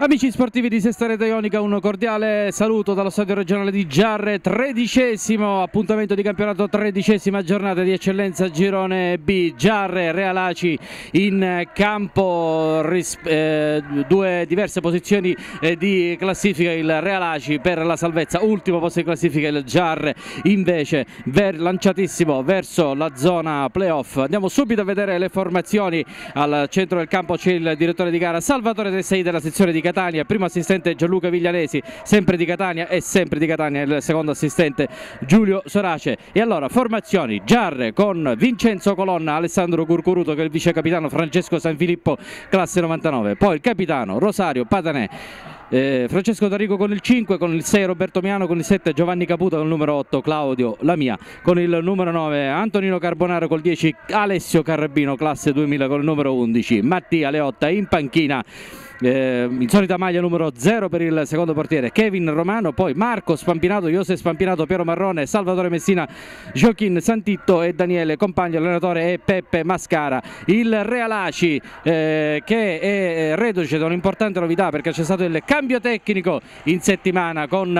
Amici sportivi di Sestare Ionica, un cordiale saluto dallo stadio regionale di Giarre, tredicesimo appuntamento di campionato, tredicesima giornata di eccellenza Girone B, Giarre, Realaci in campo, eh, due diverse posizioni eh, di classifica, il Realaci per la salvezza, ultimo posto di classifica, il Giarre invece ver lanciatissimo verso la zona playoff. Andiamo subito a vedere le formazioni, al centro del campo c'è il direttore di gara Salvatore Tessai della sezione di Catania, primo assistente Gianluca Viglianesi, sempre di Catania e sempre di Catania il secondo assistente Giulio Sorace. E allora formazioni Giarre con Vincenzo Colonna, Alessandro Curcuruto che è il vice capitano, Francesco Sanfilippo, classe 99, poi il capitano Rosario Patanè. Eh, Francesco Tarico con il 5, con il 6 Roberto Miano, con il 7 Giovanni Caputo, con il numero 8 Claudio Lamia, con il numero 9 Antonino Carbonaro, col 10 Alessio Carrabino, classe 2000, con il numero 11 Mattia Leotta in panchina eh, solita maglia numero 0 per il secondo portiere Kevin Romano, poi Marco Spampinato, Jose Spampinato, Piero Marrone, Salvatore Messina, Joachim Santitto e Daniele Compagno, allenatore e Peppe Mascara. Il Realaci eh, che è eh, reduce da un'importante novità perché c'è stato il cambio tecnico in settimana con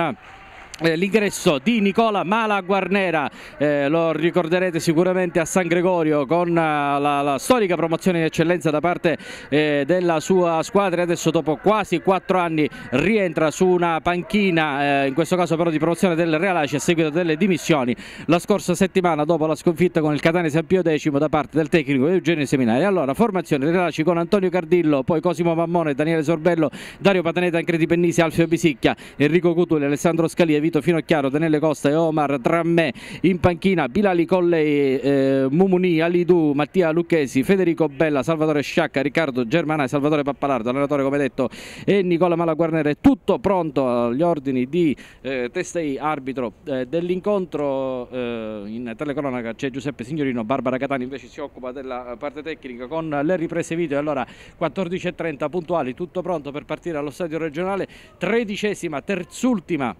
eh, l'ingresso di Nicola Mala Guarnera, eh, lo ricorderete sicuramente a San Gregorio con eh, la, la storica promozione in eccellenza da parte eh, della sua squadra e adesso dopo quasi quattro anni rientra su una panchina eh, in questo caso però di promozione del Real a seguito delle dimissioni la scorsa settimana dopo la sconfitta con il Catania San Pio X da parte del tecnico Eugenio Seminari allora formazione del Real con Antonio Cardillo poi Cosimo Mammone, Daniele Sorbello Dario Pataneta, Ancredi Pennisi, Alfio Bisicchia Enrico Cutuli, Alessandro Scalia Vito Finocchiaro, Daniele Costa e Omar Trammè in panchina, Bilali Collei, eh, Mumuni, Alidu, Mattia Lucchesi, Federico Bella, Salvatore Sciacca, Riccardo Germanai, Salvatore Pappalardo, allenatore come detto e Nicola Malaguarnere, tutto pronto agli ordini di eh, Testei, arbitro eh, dell'incontro eh, in telecronaca c'è Giuseppe Signorino, Barbara Catani invece si occupa della eh, parte tecnica con le riprese video, allora 14.30 puntuali, tutto pronto per partire allo stadio regionale, tredicesima, terzultima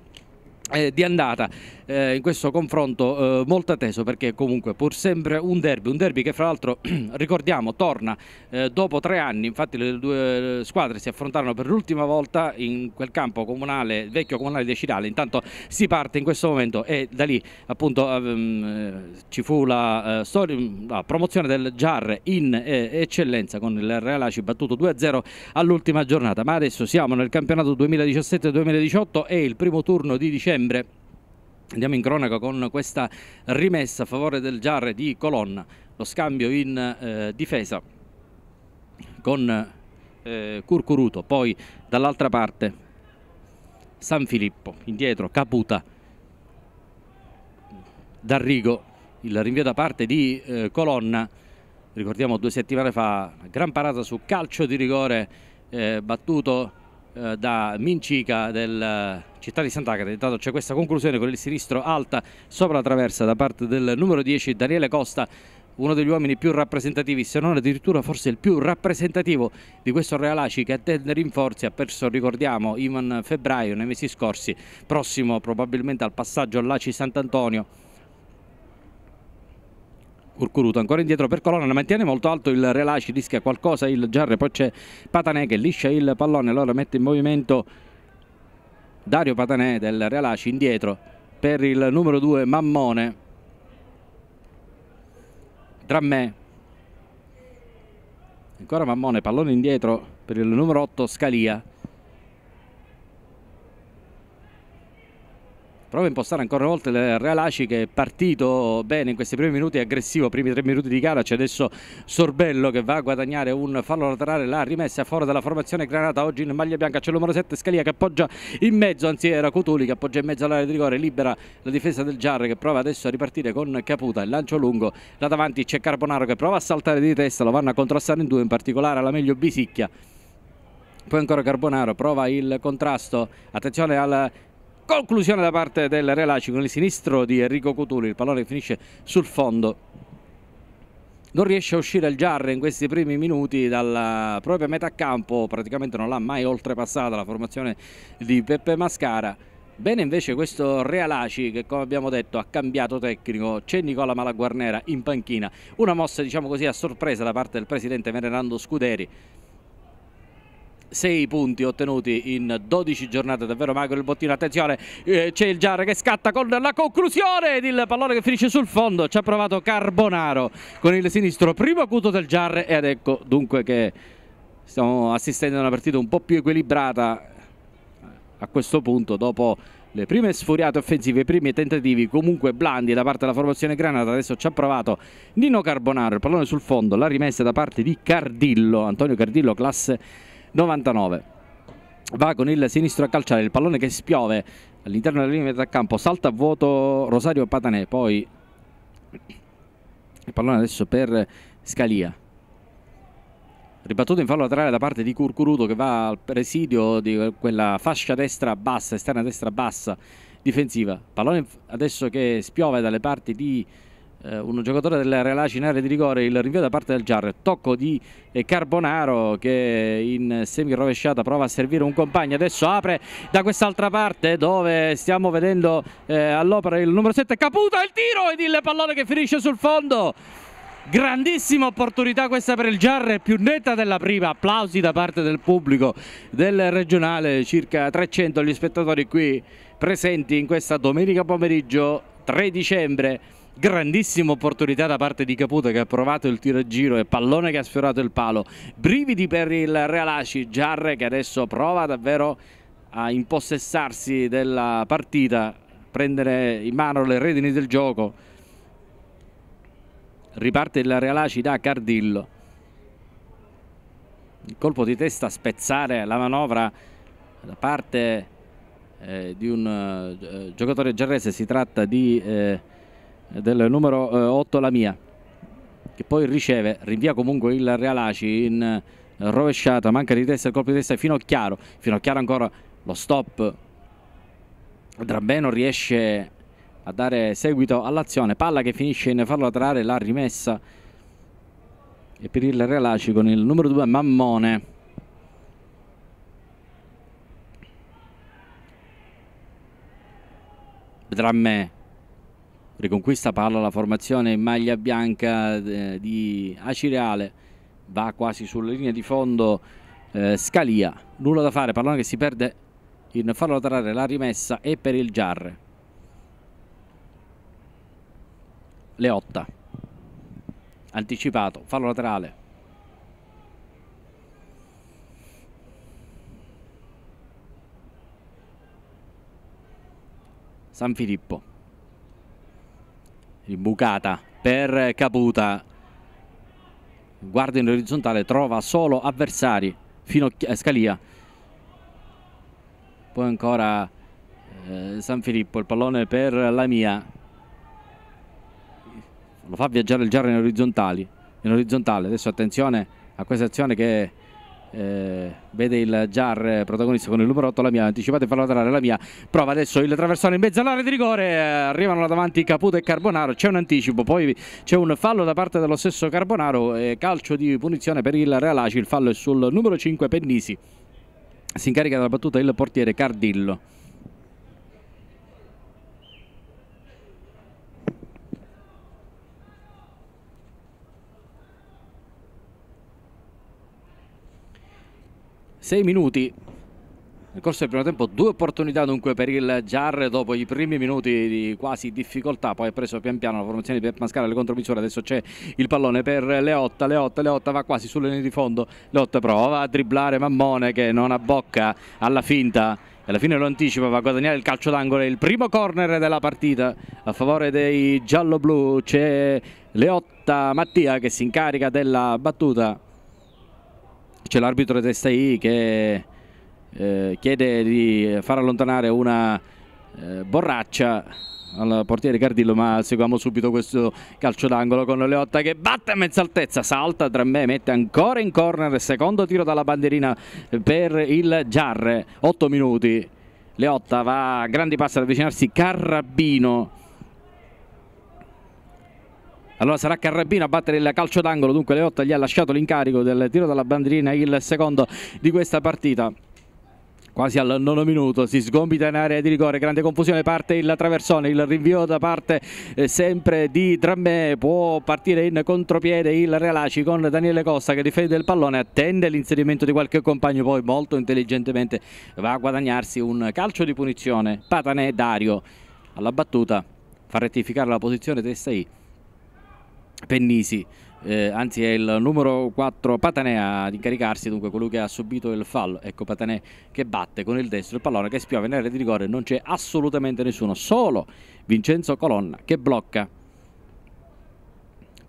eh, di andata eh, in questo confronto eh, molto atteso perché comunque pur sempre un derby, un derby che fra l'altro ricordiamo torna eh, dopo tre anni, infatti le due squadre si affrontarono per l'ultima volta in quel campo comunale, vecchio comunale decidale, intanto si parte in questo momento e da lì appunto ehm, ci fu la, eh, mm, la, promozione del JAR in eh, eccellenza con il Real Aci battuto 2-0 all'ultima giornata, ma adesso siamo nel campionato 2017-2018 e il primo turno di dicembre Andiamo in cronaca con questa rimessa a favore del Giarre di Colonna, lo scambio in eh, difesa con eh, Curcuruto, poi dall'altra parte San Filippo, indietro Caputa, D'Arrigo, il rinvio da parte di eh, Colonna, ricordiamo due settimane fa, gran parata su calcio di rigore eh, battuto eh, da Mincica del eh, Città di Sant'Agata. Intanto c'è questa conclusione con il sinistro alta sopra la traversa da parte del numero 10 Daniele Costa uno degli uomini più rappresentativi, se non addirittura forse il più rappresentativo di questo Real Aci che attende rinforzi, ha perso, ricordiamo, Ivan Febbraio nei mesi scorsi, prossimo probabilmente al passaggio all'Aci Sant'Antonio Urcuruto ancora indietro per Colonna, mantiene molto alto il Relaci, rischia qualcosa il Giarre, poi c'è Patanè che liscia il pallone, allora mette in movimento Dario Patanè del Relaci indietro per il numero 2 Mammone. Drammè. Ancora Mammone, pallone indietro per il numero 8 Scalia. prova a impostare ancora una volta il Real Aci che è partito bene in questi primi minuti, aggressivo, primi tre minuti di gara, c'è adesso Sorbello che va a guadagnare un fallo laterale, la rimessa fuori dalla formazione Granata, oggi in maglia bianca c'è il numero 7 Scalia che appoggia in mezzo, anzi era Cutuli che appoggia in mezzo all'area di rigore, libera la difesa del Giarre che prova adesso a ripartire con Caputa, il lancio lungo, là davanti c'è Carbonaro che prova a saltare di testa, lo vanno a contrastare in due, in particolare alla meglio Bisicchia poi ancora Carbonaro prova il contrasto attenzione al conclusione da parte del Relaci con il sinistro di Enrico Cutuli, il pallone finisce sul fondo. Non riesce a uscire il Giarre in questi primi minuti dalla propria metà campo, praticamente non l'ha mai oltrepassata la formazione di Peppe Mascara. Bene invece questo Realaci che come abbiamo detto ha cambiato tecnico, c'è Nicola Malaguarnera in panchina, una mossa diciamo così a sorpresa da parte del presidente Venerando Scuderi 6 punti ottenuti in 12 giornate, davvero magro il bottino, attenzione, eh, c'è il Giar che scatta con la conclusione ed il pallone che finisce sul fondo, ci ha provato Carbonaro con il sinistro, primo acuto del Giar ed ecco dunque che stiamo assistendo a una partita un po' più equilibrata a questo punto dopo le prime sfuriate offensive, i primi tentativi comunque blandi da parte della formazione Granata, adesso ci ha provato Nino Carbonaro, il pallone sul fondo, la rimessa da parte di Cardillo, Antonio Cardillo classe 99 va con il sinistro a calciare il pallone che spiove all'interno della linea di metà salta a vuoto Rosario Patanè poi il pallone adesso per Scalia ribattuto in fallo laterale da parte di Curcuruto che va al presidio di quella fascia destra bassa esterna destra bassa difensiva pallone adesso che spiove dalle parti di eh, un giocatore della Relaci in area di rigore, il rinvio da parte del Giarre, tocco di eh, Carbonaro che in semi rovesciata prova a servire un compagno, adesso apre da quest'altra parte dove stiamo vedendo eh, all'opera il numero 7 Caputa, il tiro ed il pallone che finisce sul fondo. Grandissima opportunità questa per il Giarre, più netta della prima, applausi da parte del pubblico del regionale, circa 300 gli spettatori qui presenti in questa domenica pomeriggio 3 dicembre grandissima opportunità da parte di Caputo che ha provato il tiro a giro e pallone che ha sfiorato il palo brividi per il Realaci Giarre che adesso prova davvero a impossessarsi della partita prendere in mano le redini del gioco riparte il Realaci da Cardillo il colpo di testa a spezzare la manovra da parte eh, di un eh, eh giocatore giarrese si tratta di eh, del numero 8 eh, la mia che poi riceve, rinvia comunque il Realaci in eh, rovesciata, manca di testa, il colpo di testa fino a chiaro, fino a chiaro ancora lo stop. Drabeno riesce a dare seguito all'azione, palla che finisce in farlo laterale, la rimessa e per il Realaci con il numero 2 Mammone. Dramme Riconquista palla la formazione in maglia bianca eh, di Acireale, va quasi sulla linea di fondo eh, Scalia, nulla da fare, pallone che si perde in fallo laterale, la rimessa è per il Giarre. Leotta, anticipato, fallo laterale. San Filippo bucata per Caputa guarda in orizzontale trova solo avversari fino a eh, Scalia poi ancora eh, San Filippo il pallone per la mia lo fa viaggiare il giro in orizzontali in orizzontale adesso attenzione a questa azione che eh, vede il Jar protagonista con il numero 8 la mia anticipate e farla laterale la mia prova adesso il traversone in mezzo all'area di rigore eh, arrivano là davanti Caputo e Carbonaro c'è un anticipo poi c'è un fallo da parte dello stesso Carbonaro eh, calcio di punizione per il Real Aci il fallo è sul numero 5 Pennisi si incarica della battuta il portiere Cardillo 6 minuti nel corso del primo tempo due opportunità dunque per il Giarre dopo i primi minuti di quasi difficoltà, poi ha preso pian piano la formazione di Pep Mascara le contromisure, adesso c'è il pallone per Leotta, Leotta, Leotta va quasi sulle linee di fondo, Leotta prova a dribblare Mammone che non abbocca alla finta alla fine lo anticipa, va a guadagnare il calcio d'angolo, il primo corner della partita a favore dei giallo-blu, c'è Leotta Mattia che si incarica della battuta c'è l'arbitro testa I che eh, chiede di far allontanare una eh, borraccia al portiere Cardillo ma seguiamo subito questo calcio d'angolo con Leotta che batte a mezza altezza salta tra me mette ancora in corner secondo tiro dalla bandierina per il Giarre 8 minuti Leotta va a grandi passi ad avvicinarsi Carrabino allora sarà Carrabino a battere il calcio d'angolo, dunque Leotta gli ha lasciato l'incarico del tiro dalla bandierina il secondo di questa partita quasi al nono minuto si sgombita in area di rigore grande confusione parte il traversone il rinvio da parte eh, sempre di Drammè può partire in contropiede il Realaci con Daniele Costa che difende il pallone attende l'inserimento di qualche compagno poi molto intelligentemente va a guadagnarsi un calcio di punizione Patanè Dario alla battuta fa rettificare la posizione Tessai Pennisi. Eh, anzi è il numero 4 Patanea ad incaricarsi dunque colui che ha subito il fallo ecco Patanea che batte con il destro il pallone che spiove in area di rigore non c'è assolutamente nessuno solo Vincenzo Colonna che blocca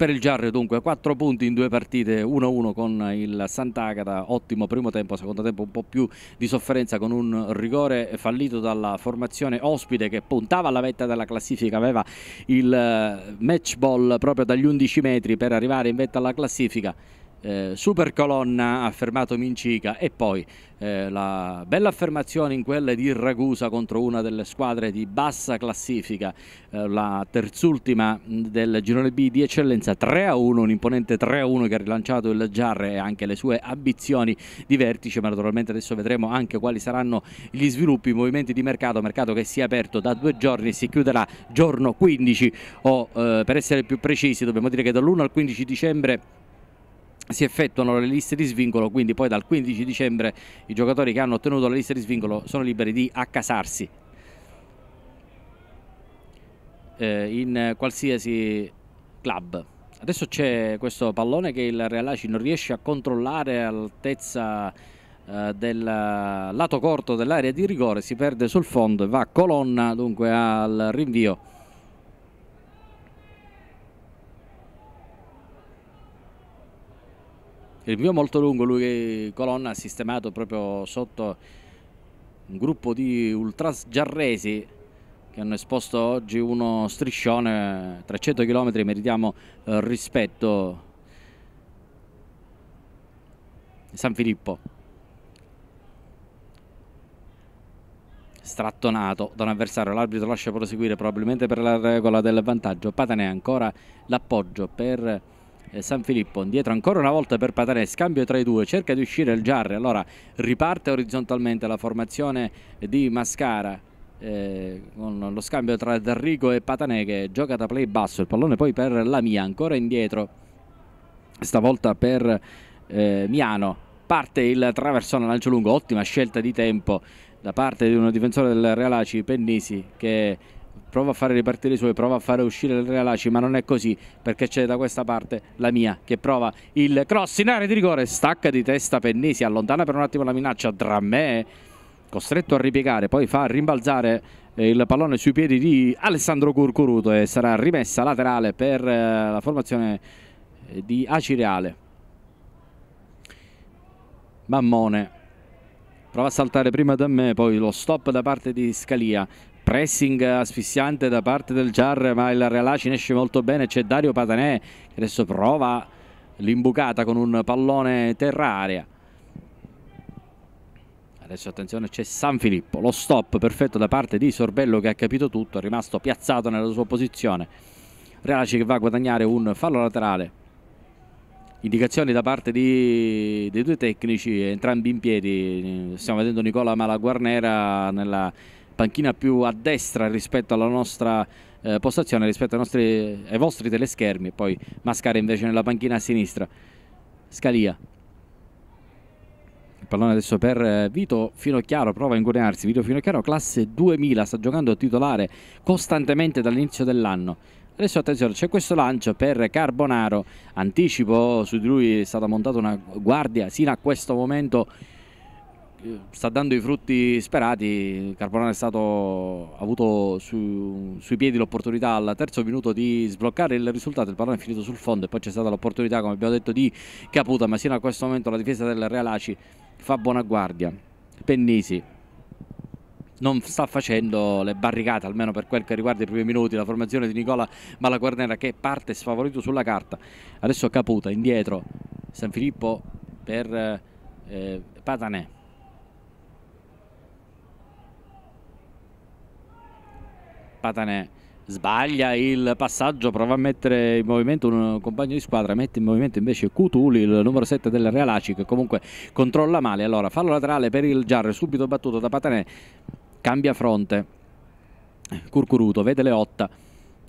per il Giarre dunque 4 punti in due partite 1-1 con il Sant'Agata ottimo primo tempo secondo tempo un po' più di sofferenza con un rigore fallito dalla formazione ospite che puntava alla vetta della classifica aveva il eh, match ball proprio dagli 11 metri per arrivare in vetta alla classifica eh, super colonna ha fermato Mincica e poi eh, la bella affermazione in quelle di Ragusa contro una delle squadre di bassa classifica, eh, la terzultima del girone B di eccellenza 3-1, un imponente 3-1 che ha rilanciato il Giarre e anche le sue ambizioni di vertice, ma naturalmente adesso vedremo anche quali saranno gli sviluppi, i movimenti di mercato, mercato che si è aperto da due giorni e si chiuderà giorno 15 o eh, per essere più precisi dobbiamo dire che dall'1 al 15 dicembre si effettuano le liste di svincolo, quindi poi dal 15 dicembre i giocatori che hanno ottenuto la lista di svincolo sono liberi di accasarsi eh, in qualsiasi club. Adesso c'è questo pallone che il Real Aci non riesce a controllare all'altezza eh, del lato corto dell'area di rigore, si perde sul fondo e va a colonna dunque al rinvio il rinvio molto lungo, lui colonna ha sistemato proprio sotto un gruppo di ultras giarresi che hanno esposto oggi uno striscione 300 km meritiamo eh, rispetto San Filippo strattonato da un avversario l'arbitro lascia proseguire probabilmente per la regola del vantaggio Patane ancora l'appoggio per eh, San Filippo indietro ancora una volta per Patanè scambio tra i due cerca di uscire il Giarre allora riparte orizzontalmente la formazione di Mascara eh, con lo scambio tra D'Arrigo e Patanè che gioca da play basso il pallone poi per Lamia ancora indietro stavolta per eh, Miano parte il traversone lancio lungo ottima scelta di tempo da parte di uno difensore del Real Aci Pennisi che prova a fare ripartire i suoi, prova a fare uscire il Real Aci, ma non è così perché c'è da questa parte la mia che prova il cross in area di rigore, stacca di testa Pennesi, allontana per un attimo la minaccia, Drammè costretto a ripiegare, poi fa rimbalzare eh, il pallone sui piedi di Alessandro Curcuruto e sarà rimessa laterale per eh, la formazione eh, di Aci Reale. Mammone prova a saltare prima da me, poi lo stop da parte di Scalia, pressing asfissiante da parte del Giar ma il Realà ne esce molto bene c'è Dario Patanè che adesso prova l'imbucata con un pallone terra terraria adesso attenzione c'è San Filippo lo stop perfetto da parte di Sorbello che ha capito tutto è rimasto piazzato nella sua posizione Realaci che va a guadagnare un fallo laterale indicazioni da parte di, dei due tecnici entrambi in piedi stiamo vedendo Nicola Malaguarnera nella panchina più a destra rispetto alla nostra eh, postazione, rispetto nostri, ai vostri teleschermi, poi Mascara invece nella panchina a sinistra. Scalia. Il pallone adesso per eh, Vito Finocchiaro, prova a inguinarsi. Vito Finocchiaro, classe 2000, sta giocando titolare costantemente dall'inizio dell'anno. Adesso attenzione, c'è questo lancio per Carbonaro, anticipo, su di lui è stata montata una guardia sino a questo momento sta dando i frutti sperati. Carbonara è stato, ha avuto su, sui piedi l'opportunità al terzo minuto di sbloccare il risultato. Il pallone è finito sul fondo e poi c'è stata l'opportunità, come abbiamo detto, di Caputa. Ma sino a questo momento la difesa del Real Aci fa buona guardia. Pennisi non sta facendo le barricate, almeno per quel che riguarda i primi minuti, la formazione di Nicola Malaguarnera che parte sfavorito sulla carta. Adesso Caputa indietro, San Filippo per eh, Patanè Patanè sbaglia il passaggio, prova a mettere in movimento un compagno di squadra, mette in movimento invece Cutuli, il numero 7 del Real Aci che comunque controlla male, allora fallo laterale per il Giarre, subito battuto da Patanè, cambia fronte, Curcuruto, vede Leotta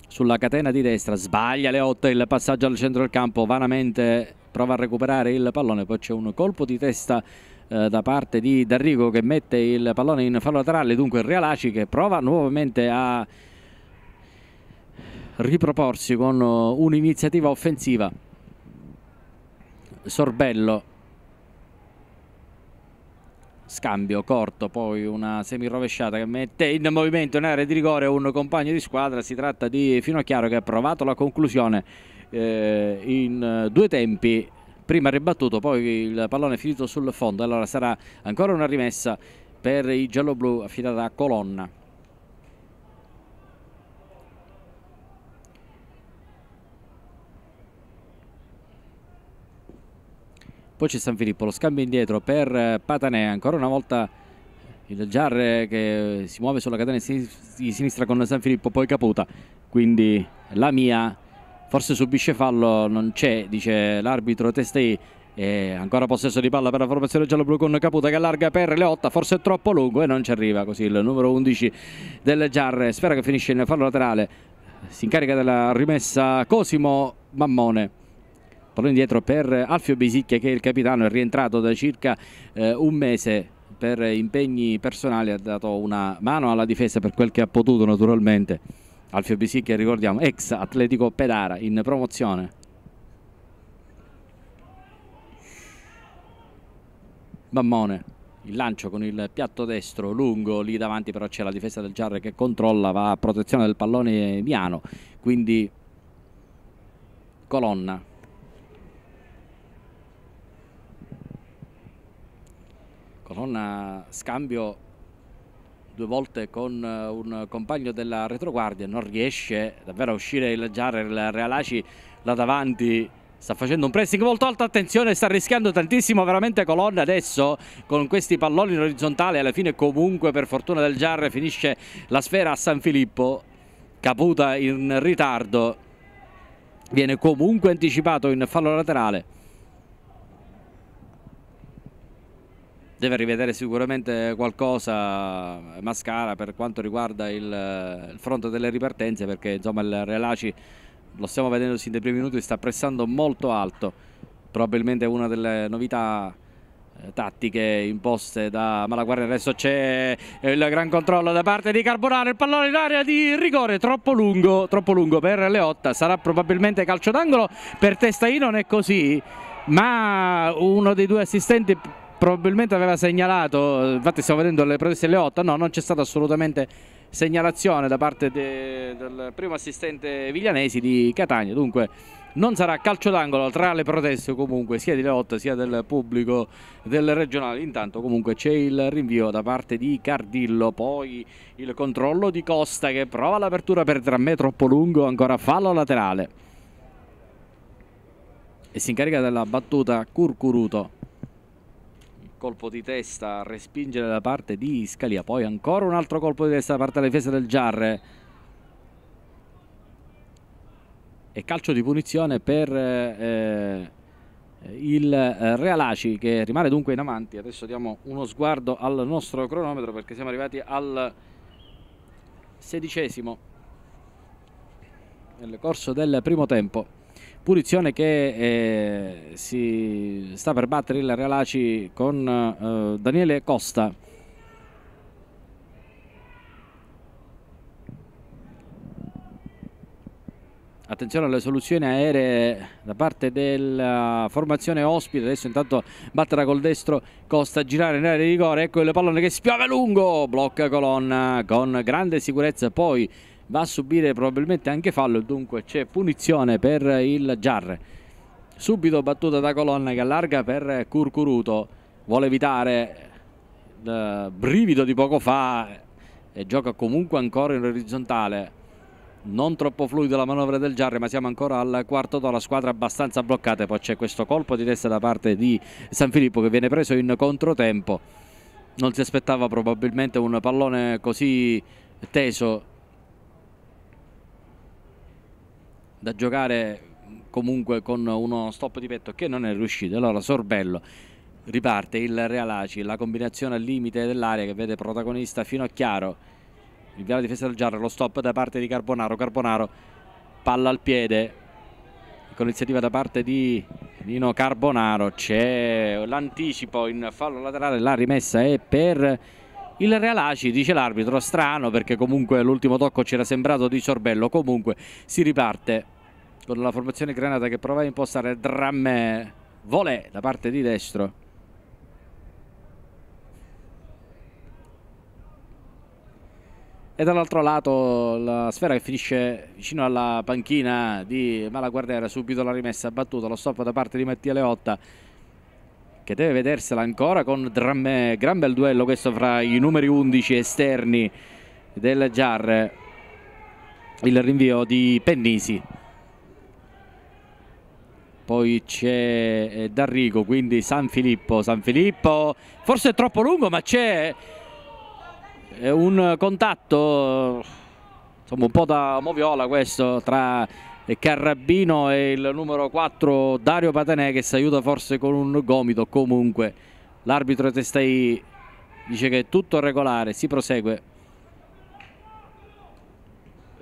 sulla catena di destra, sbaglia Leotta il passaggio al centro del campo, vanamente prova a recuperare il pallone, poi c'è un colpo di testa eh, da parte di D'Arrigo che mette il pallone in fallo laterale, dunque Realaci che prova nuovamente a riproporsi con eh, un'iniziativa offensiva. Sorbello scambio corto, poi una semirovesciata che mette in movimento in area di rigore un compagno di squadra, si tratta di Finocchiaro che ha provato la conclusione eh, in eh, due tempi prima ribattuto, poi il pallone è finito sul fondo, allora sarà ancora una rimessa per i gialloblu affidata a Colonna. Poi c'è San Filippo, lo scambio indietro per Patanè, ancora una volta il Giar che si muove sulla catena di sinistra con San Filippo, poi Caputa, quindi la mia forse subisce fallo, non c'è, dice l'arbitro Testei. E eh, ancora possesso di palla per la formazione giallo-blu con Caputa che allarga per Leotta forse è troppo lungo e non ci arriva così il numero 11 del Giarre, spera che finisce nel fallo laterale, si incarica della rimessa Cosimo Mammone. Pallone indietro per Alfio Bisicchia che è il capitano, è rientrato da circa eh, un mese per impegni personali, ha dato una mano alla difesa per quel che ha potuto naturalmente. Alfio Bisicchia, ricordiamo, ex Atletico Pedara in promozione. Bammone, il lancio con il piatto destro lungo, lì davanti però c'è la difesa del Giarre che controlla, va a protezione del pallone Miano, quindi colonna. Colonna scambio due volte con eh, un compagno della retroguardia, non riesce davvero a uscire il Giarre, il Realaci là davanti sta facendo un pressing molto alto, attenzione, sta rischiando tantissimo veramente Colonna adesso con questi palloni in orizzontale, alla fine comunque per fortuna del Giarre finisce la sfera a San Filippo, Caputa in ritardo, viene comunque anticipato in fallo laterale. deve rivedere sicuramente qualcosa Mascara per quanto riguarda il, il fronte delle ripartenze perché insomma il Relaci lo stiamo vedendo sin dai primi minuti sta pressando molto alto probabilmente una delle novità eh, tattiche imposte da Malaguardia adesso c'è il gran controllo da parte di Carbonaro il pallone in area di rigore troppo lungo, troppo lungo per Leotta sarà probabilmente calcio d'angolo per Testaino non è così ma uno dei due assistenti probabilmente aveva segnalato, infatti stiamo vedendo le proteste alle 8, no non c'è stata assolutamente segnalazione da parte de, del primo assistente Viglianesi di Catania, dunque non sarà calcio d'angolo tra le proteste comunque sia di Leotta sia del pubblico del regionale intanto comunque c'è il rinvio da parte di Cardillo poi il controllo di Costa che prova l'apertura per tre me troppo lungo ancora fallo laterale e si incarica della battuta Curcuruto colpo di testa a respingere da parte di Scalia poi ancora un altro colpo di testa da parte della difesa del Giarre e calcio di punizione per eh, il eh, Realaci che rimane dunque in avanti adesso diamo uno sguardo al nostro cronometro perché siamo arrivati al sedicesimo nel corso del primo tempo punizione che eh, si sta per battere il Realaci con eh, Daniele Costa attenzione alle soluzioni aeree da parte della formazione ospite adesso intanto batterà col destro Costa girare in area di rigore ecco il pallone che spiove lungo blocca colonna con grande sicurezza poi va a subire probabilmente anche fallo dunque c'è punizione per il Giarre subito battuta da Colonna che allarga per Curcuruto vuole evitare il eh, brivido di poco fa e gioca comunque ancora in orizzontale non troppo fluida la manovra del Giarre ma siamo ancora al quarto d'ora squadra abbastanza bloccata poi c'è questo colpo di testa da parte di San Filippo che viene preso in controtempo non si aspettava probabilmente un pallone così teso da giocare comunque con uno stop di petto che non è riuscito. Allora Sorbello riparte il Realaci, la combinazione al limite dell'area che vede protagonista fino a Chiaro, il gara difesa del giallo, lo stop da parte di Carbonaro, Carbonaro palla al piede con iniziativa da parte di Nino Carbonaro, c'è l'anticipo in fallo laterale, la rimessa è per il Realaci dice l'arbitro strano perché comunque l'ultimo tocco c'era sembrato di Sorbello comunque si riparte con la formazione Granata che prova a impostare Dramme eh, volè da parte di destro e dall'altro lato la sfera che finisce vicino alla panchina di Malaguardera subito la rimessa battuta lo stop da parte di Mattia Leotta che deve vedersela ancora con Dramme eh, gran bel duello questo fra i numeri 11 esterni del Giarre il rinvio di Pennisi poi c'è eh, D'Arrigo, quindi San Filippo, San Filippo forse è troppo lungo ma c'è eh, un contatto insomma un po' da moviola questo tra eh, Carrabbino e il numero 4 Dario Patanè che si aiuta forse con un gomito comunque l'arbitro Testai dice che è tutto regolare si prosegue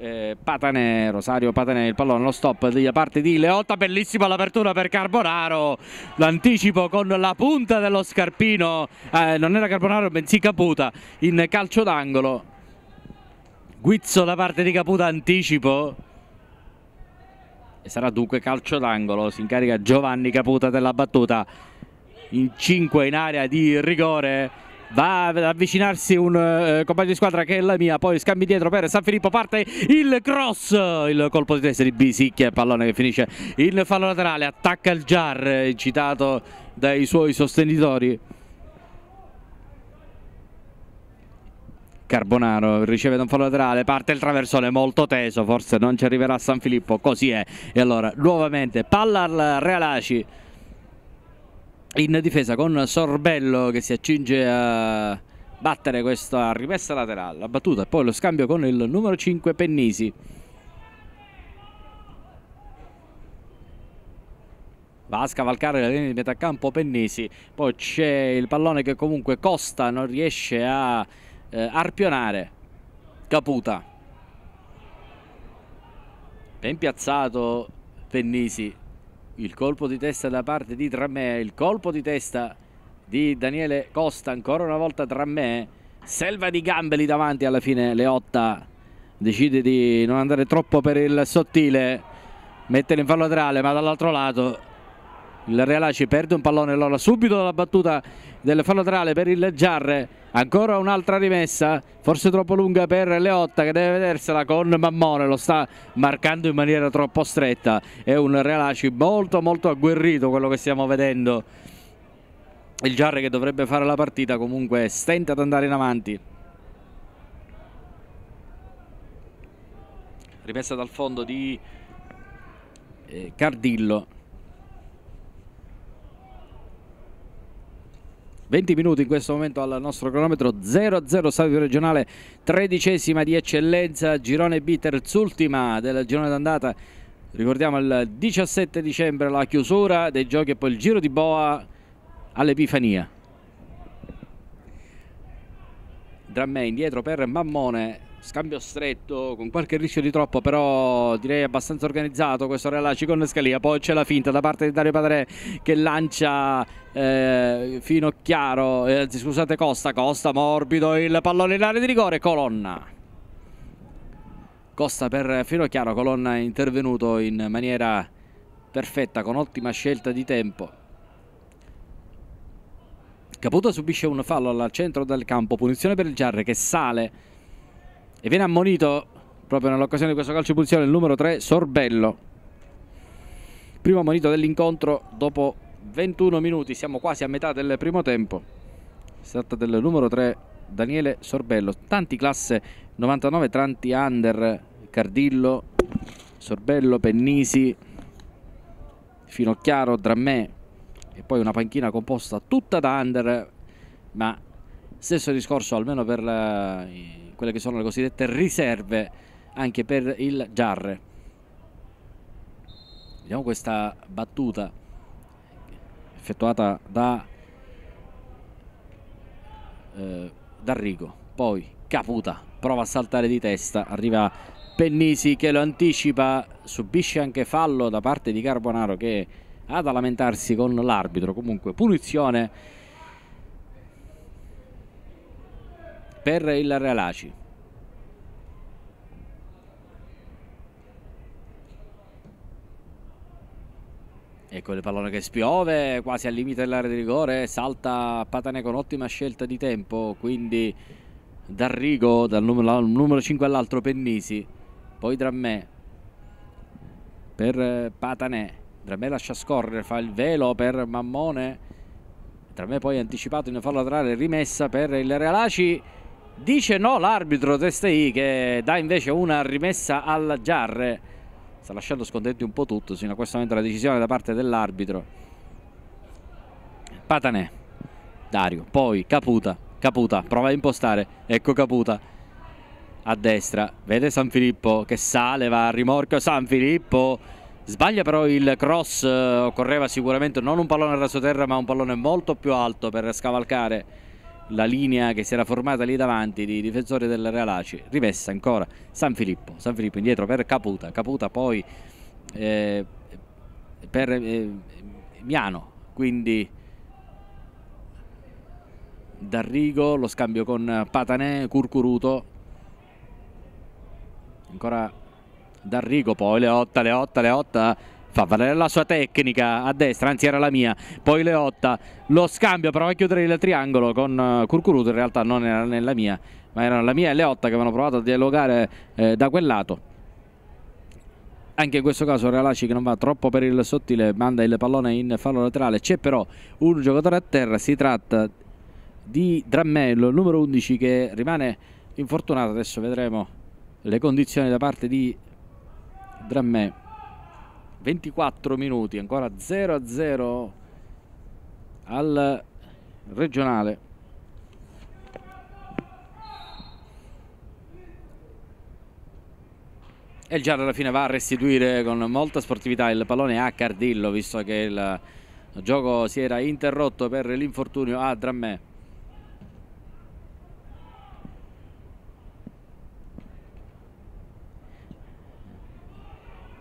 eh, Patanè, Rosario Patanè, il pallone, lo stop da parte di Leotta, bellissima l'apertura per Carbonaro, l'anticipo con la punta dello scarpino, eh, non era Carbonaro bensì Caputa in calcio d'angolo, Guizzo da parte di Caputa anticipo e sarà dunque calcio d'angolo, si incarica Giovanni Caputa della battuta in 5 in area di rigore va ad avvicinarsi un eh, compagno di squadra che è la mia, poi scambi dietro per San Filippo, parte il cross, il colpo di testa di Bisicchia, pallone che finisce in fallo laterale, attacca il Jar, incitato dai suoi sostenitori. Carbonaro riceve da un fallo laterale, parte il traversone molto teso, forse non ci arriverà San Filippo, così è. E allora nuovamente palla al Realaci in difesa con Sorbello che si accinge a battere questa rimessa laterale la battuta e poi lo scambio con il numero 5 Pennisi va a scavalcare la linea di metà campo Pennisi poi c'è il pallone che comunque Costa non riesce a eh, arpionare Caputa ben piazzato Pennisi il colpo di testa da parte di Tramè, il colpo di testa di Daniele Costa, ancora una volta Tramè, selva di gambe lì davanti alla fine Leotta decide di non andare troppo per il sottile, mette l'infallo laterale ma dall'altro lato il Realaci perde un pallone, allora subito dalla battuta del fallo laterale per il Giarre Ancora un'altra rimessa, forse troppo lunga per Leotta che deve vedersela con Mammone, lo sta marcando in maniera troppo stretta. È un Realaci molto molto agguerrito quello che stiamo vedendo. Il Giarre che dovrebbe fare la partita comunque stenta ad andare in avanti. Rimessa dal fondo di eh, Cardillo. 20 minuti in questo momento al nostro cronometro 0-0 stadio regionale tredicesima di eccellenza girone B terzultima del girone d'andata ricordiamo il 17 dicembre la chiusura dei giochi e poi il giro di boa all'Epifania Drammè indietro per Mammone scambio stretto con qualche rischio di troppo però direi abbastanza organizzato questo relaci con Scalia poi c'è la finta da parte di Dario Padre che lancia eh, fino chiaro, eh, scusate Costa, Costa morbido il pallone in area di rigore, Colonna. Costa per fino chiaro, Colonna è intervenuto in maniera perfetta con ottima scelta di tempo. Caputo subisce un fallo al centro del campo, punizione per il Giarre che sale e viene ammonito proprio nell'occasione di questo calcio punizione il numero 3 Sorbello. Primo ammonito dell'incontro dopo 21 minuti, siamo quasi a metà del primo tempo. Si tratta del numero 3 Daniele Sorbello, tanti classe 99, tanti under, Cardillo, Sorbello, Pennisi, Finocchiaro, Drammè e poi una panchina composta tutta da under, ma stesso discorso almeno per la, eh, quelle che sono le cosiddette riserve anche per il Giarre. Vediamo questa battuta effettuata da eh, D'Arrigo poi Caputa prova a saltare di testa arriva Pennisi che lo anticipa subisce anche fallo da parte di Carbonaro che ha da lamentarsi con l'arbitro comunque punizione per il Realaci Ecco il pallone che spiove, quasi al limite dell'area di rigore, salta Patane con ottima scelta di tempo, quindi D'Arrigo dal numero, numero 5 all'altro Pennisi, poi Drammè per Patanè, Drammè lascia scorrere, fa il velo per Mammone, Drammè poi anticipato in fallo laterale, rimessa per il Realaci, dice no l'arbitro Testei che dà invece una rimessa al Giarre sta lasciando scontenti un po' tutto sino a questo momento la decisione da parte dell'arbitro Patanè Dario poi Caputa Caputa prova a impostare ecco Caputa a destra vede San Filippo che sale va a rimorchio San Filippo sbaglia però il cross eh, occorreva sicuramente non un pallone raso terra ma un pallone molto più alto per scavalcare la linea che si era formata lì davanti di difensori del Real Aci, rimessa ancora San Filippo, San Filippo indietro per Caputa, Caputa poi eh, per eh, Miano, quindi D'Arrigo, lo scambio con Patanè, Curcuruto, ancora D'Arrigo poi, Leotta, Leotta, Leotta, fa valere la sua tecnica a destra, anzi era la mia, poi Leotta, lo scambio prova a chiudere il triangolo con eh, Curcuruto, in realtà non era nella mia, ma erano la mia e Leotta che avevano provato a dialogare eh, da quel lato. Anche in questo caso Realacci che non va troppo per il sottile, manda il pallone in fallo laterale, c'è però un giocatore a terra, si tratta di Drammello, il numero 11 che rimane infortunato, adesso vedremo le condizioni da parte di Drammello. 24 minuti, ancora 0 a 0 al regionale. E il Giardo alla fine va a restituire con molta sportività il pallone a Cardillo, visto che il gioco si era interrotto per l'infortunio a Drammè.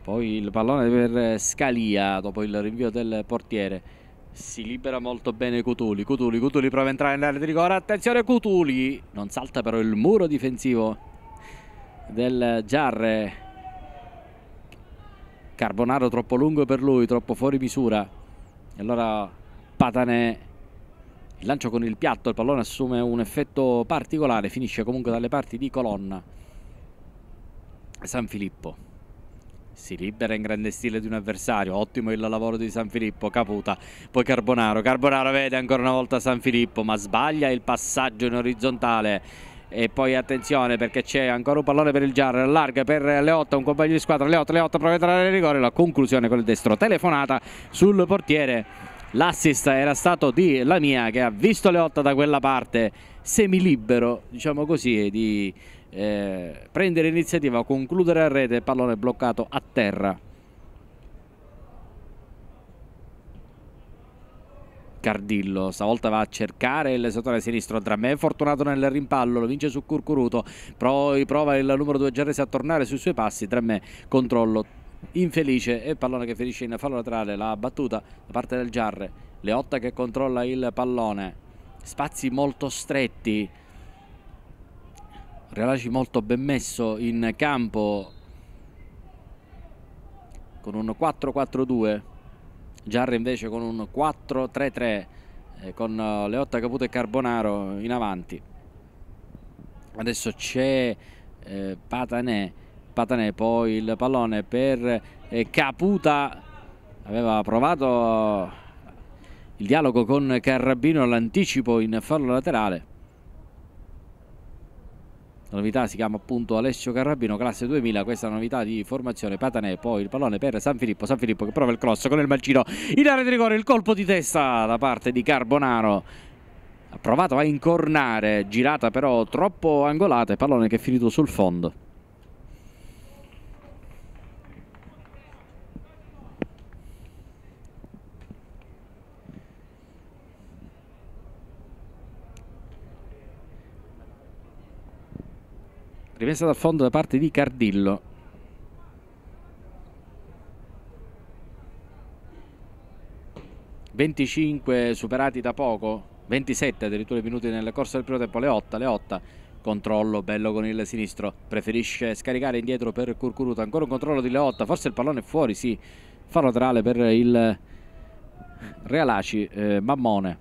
Poi il pallone per Scalia dopo il rinvio del portiere. Si libera molto bene Cutuli. Cutuli, Cutuli prova a entrare nell'area di rigore. Attenzione Cutuli! Non salta però il muro difensivo del Giarre. Carbonaro troppo lungo per lui, troppo fuori misura. E allora Patane il lancio con il piatto, il pallone assume un effetto particolare, finisce comunque dalle parti di colonna. San Filippo si libera in grande stile di un avversario, ottimo il lavoro di San Filippo, Caputa, poi Carbonaro, Carbonaro vede ancora una volta San Filippo ma sbaglia il passaggio in orizzontale e poi attenzione perché c'è ancora un pallone per il Giar, allarga per Leotta, un compagno di squadra, Leotta, Leotta prova a entrare il rigore, la conclusione con il destro, telefonata sul portiere. L'assist era stato di Lamia che ha visto Leotta da quella parte semilibero, diciamo così, di eh, prendere iniziativa, concludere a rete, pallone bloccato a terra. Cardillo, stavolta va a cercare il settore sinistro tra me Fortunato nel rimpallo, lo vince su Curcuruto poi prova il numero 2 Gerresi a tornare sui suoi passi, tra me controllo infelice e pallone che finisce in fallo laterale, la battuta da parte del Giarre, Leotta che controlla il pallone spazi molto stretti Realacci molto ben messo in campo con un 4-4-2 Giarre invece con un 4-3-3 eh, con eh, Leotta Caputo e Carbonaro in avanti adesso c'è eh, Patanè Patanè poi il pallone per eh, Caputa aveva provato il dialogo con Carrabino all'anticipo in fallo laterale la novità si chiama appunto Alessio Carrabino, classe 2000, questa è la novità di formazione Patanè, poi il pallone per San Filippo, San Filippo che prova il cross con il mancino in area di rigore, il colpo di testa da parte di Carbonaro. Ha provato a incornare, girata però troppo angolata e pallone che è finito sul fondo. Ripresa dal fondo da parte di Cardillo. ...25 superati da poco... ...27 addirittura minuti nel corso del primo tempo... ...Leotta, Leotta controllo bello con il sinistro preferisce scaricare indietro per Curcuruta ancora un controllo di Leotta forse il pallone è fuori sì fa laterale per il Realaci eh, Mammone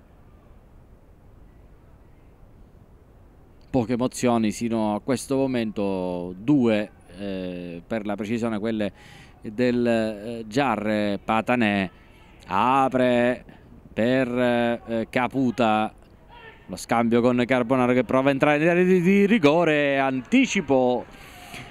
poche emozioni sino a questo momento due eh, per la precisione quelle del eh, Giarre Patanè apre per eh, Caputa lo scambio con Carbonaro che prova a entrare in area di, di rigore anticipo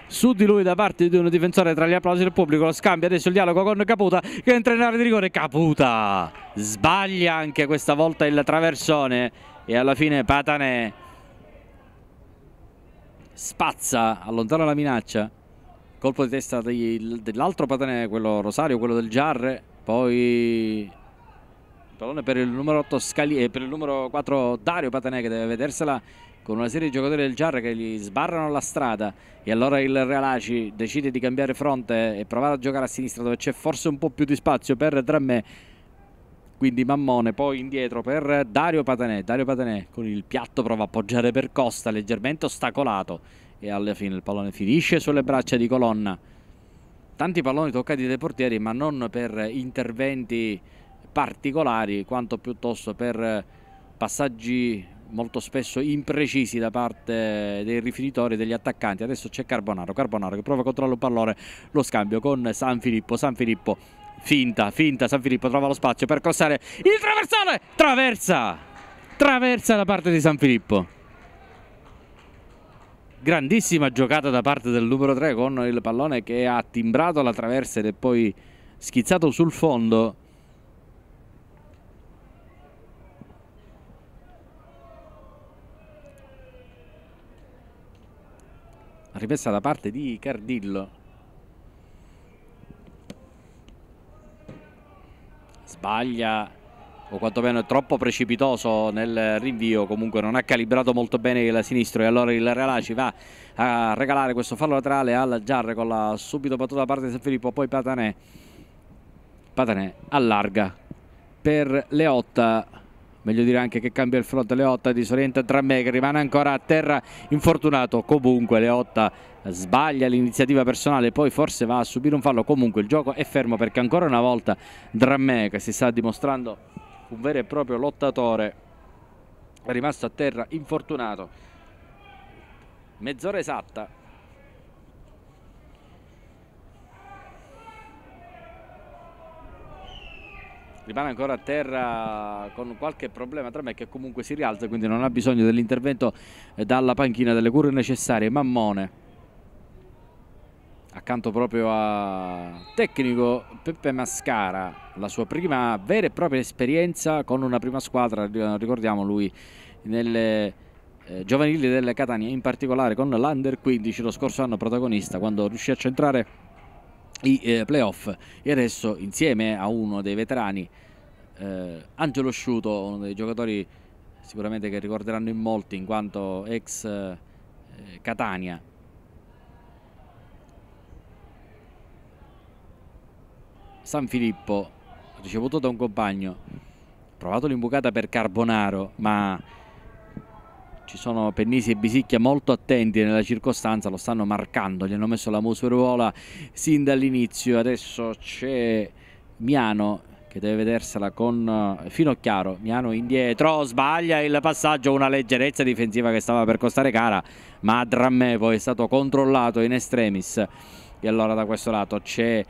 su di lui da parte di un difensore tra gli applausi del pubblico lo scambio adesso il dialogo con Caputa che entra in area di rigore Caputa sbaglia anche questa volta il traversone e alla fine Patanè spazza, allontana la minaccia. Colpo di testa dell'altro patanè, quello Rosario, quello del Giarre. Poi pallone per il numero 8 Scali, eh, per il numero 4 Dario Patanè che deve vedersela con una serie di giocatori del Giarre che gli sbarrano la strada e allora il Realaci decide di cambiare fronte e provare a giocare a sinistra dove c'è forse un po' più di spazio per Drammè quindi Mammone poi indietro per Dario Patanè Dario Patanè con il piatto prova a appoggiare per Costa leggermente ostacolato e alla fine il pallone finisce sulle braccia di Colonna tanti palloni toccati dai portieri ma non per interventi particolari quanto piuttosto per passaggi molto spesso imprecisi da parte dei rifinitori degli attaccanti adesso c'è Carbonaro Carbonaro che prova a controllare il pallone lo scambio con San Filippo San Filippo finta, finta, San Filippo trova lo spazio per crossare il traversale, traversa, traversa da parte di San Filippo. Grandissima giocata da parte del numero 3 con il pallone che ha timbrato la traversa ed è poi schizzato sul fondo. Ripesa da parte di Cardillo. sbaglia o quantomeno è troppo precipitoso nel rinvio, comunque non ha calibrato molto bene il sinistro e allora il Real Realaci va a regalare questo fallo laterale al Giarre con la subito battuta da parte di San Filippo, poi Patanè, Patanè allarga per Leotta meglio dire anche che cambia il fronte Leotta disorienta Trammè che rimane ancora a terra infortunato comunque Leotta sbaglia l'iniziativa personale poi forse va a subire un fallo comunque il gioco è fermo perché ancora una volta Drammè che si sta dimostrando un vero e proprio lottatore è rimasto a terra infortunato mezz'ora esatta rimane ancora a terra con qualche problema tra me che comunque si rialza quindi non ha bisogno dell'intervento eh, dalla panchina delle cure necessarie Mammone accanto proprio a tecnico Peppe Mascara, la sua prima vera e propria esperienza con una prima squadra, ricordiamo lui, nelle eh, giovanili delle Catania, in particolare con l'Under 15 lo scorso anno protagonista, quando riuscì a centrare i eh, playoff e adesso insieme a uno dei veterani eh, Angelo Sciuto uno dei giocatori sicuramente che ricorderanno in molti in quanto ex eh, Catania San Filippo ricevuto da un compagno provato l'imbucata per Carbonaro ma ci sono Pennisi e Bisicchia molto attenti nella circostanza, lo stanno marcando, gli hanno messo la musuruola sin dall'inizio, adesso c'è Miano che deve vedersela con eh, chiaro, Miano indietro, sbaglia il passaggio, una leggerezza difensiva che stava per costare cara, ma Drammevo è stato controllato in estremis e allora da questo lato c'è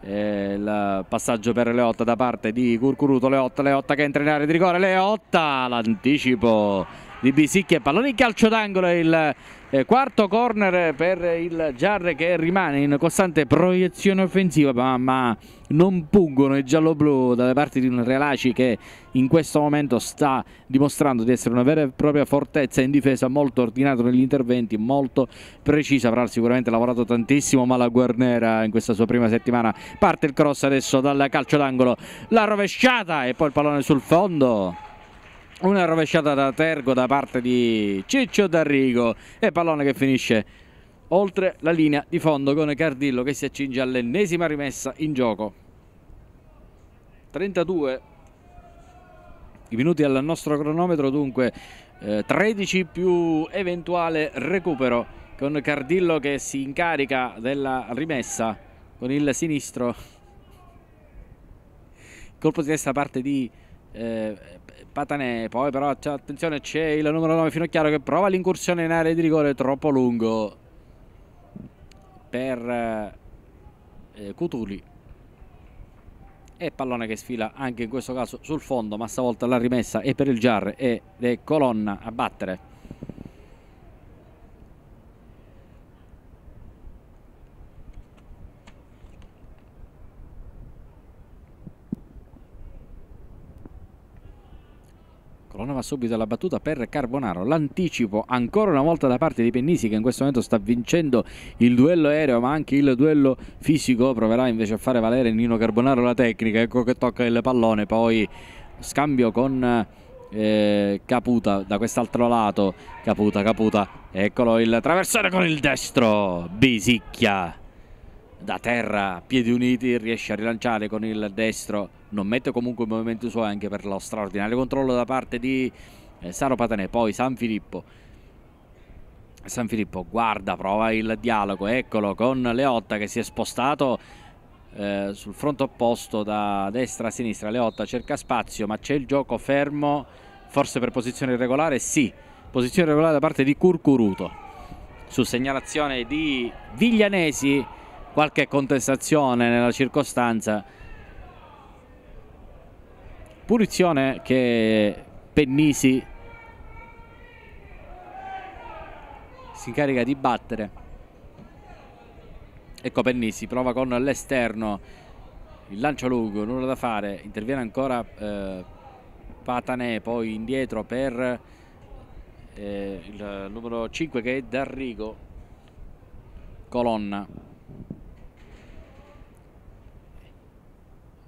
eh, il passaggio per Leotta da parte di Curcuruto Leotta, Leotta che entra in area di rigore Leotta, l'anticipo di Bisicchi e pallone in calcio d'angolo il eh, quarto corner per il Giarre che rimane in costante proiezione offensiva ma, ma non pungono i blu dalle parti di un Relaci che in questo momento sta dimostrando di essere una vera e propria fortezza in difesa molto ordinato negli interventi molto precisa avrà sicuramente lavorato tantissimo ma la Guarnera in questa sua prima settimana parte il cross adesso dal calcio d'angolo la rovesciata e poi il pallone sul fondo una rovesciata da Tergo da parte di Ciccio D'Arrigo e pallone che finisce oltre la linea di fondo con Cardillo che si accinge all'ennesima rimessa in gioco. 32 i minuti al nostro cronometro dunque eh, 13 più eventuale recupero con Cardillo che si incarica della rimessa con il sinistro colpo di testa parte di eh, Patanè, poi però attenzione c'è il numero 9 fino a chiaro che prova l'incursione in area di rigore troppo lungo per eh, Cutuli e pallone che sfila anche in questo caso sul fondo ma stavolta la rimessa è per il Giarre ed è Colonna a battere Colonna ecco, va subito alla battuta per Carbonaro, l'anticipo ancora una volta da parte di Pennisi che in questo momento sta vincendo il duello aereo ma anche il duello fisico, proverà invece a fare valere Nino Carbonaro la tecnica, ecco che tocca il pallone, poi scambio con... Eh, Caputa da quest'altro lato Caputa, Caputa eccolo il traversone con il destro Bisicchia da terra, piedi uniti, riesce a rilanciare con il destro, non mette comunque in movimento suo anche per lo straordinario controllo da parte di eh, Saro Patanè, poi San Filippo. San Filippo guarda, prova il dialogo, eccolo con Leotta che si è spostato eh, sul fronte opposto da destra a sinistra. Leotta cerca spazio ma c'è il gioco fermo, forse per posizione irregolare, sì, posizione irregolare da parte di Curcuruto. Su segnalazione di Viglianesi qualche contestazione nella circostanza punizione che Pennisi si incarica di battere ecco Pennisi prova con l'esterno il lancio lungo nulla da fare interviene ancora eh, Patanè poi indietro per eh, il numero 5 che è D'Arrigo colonna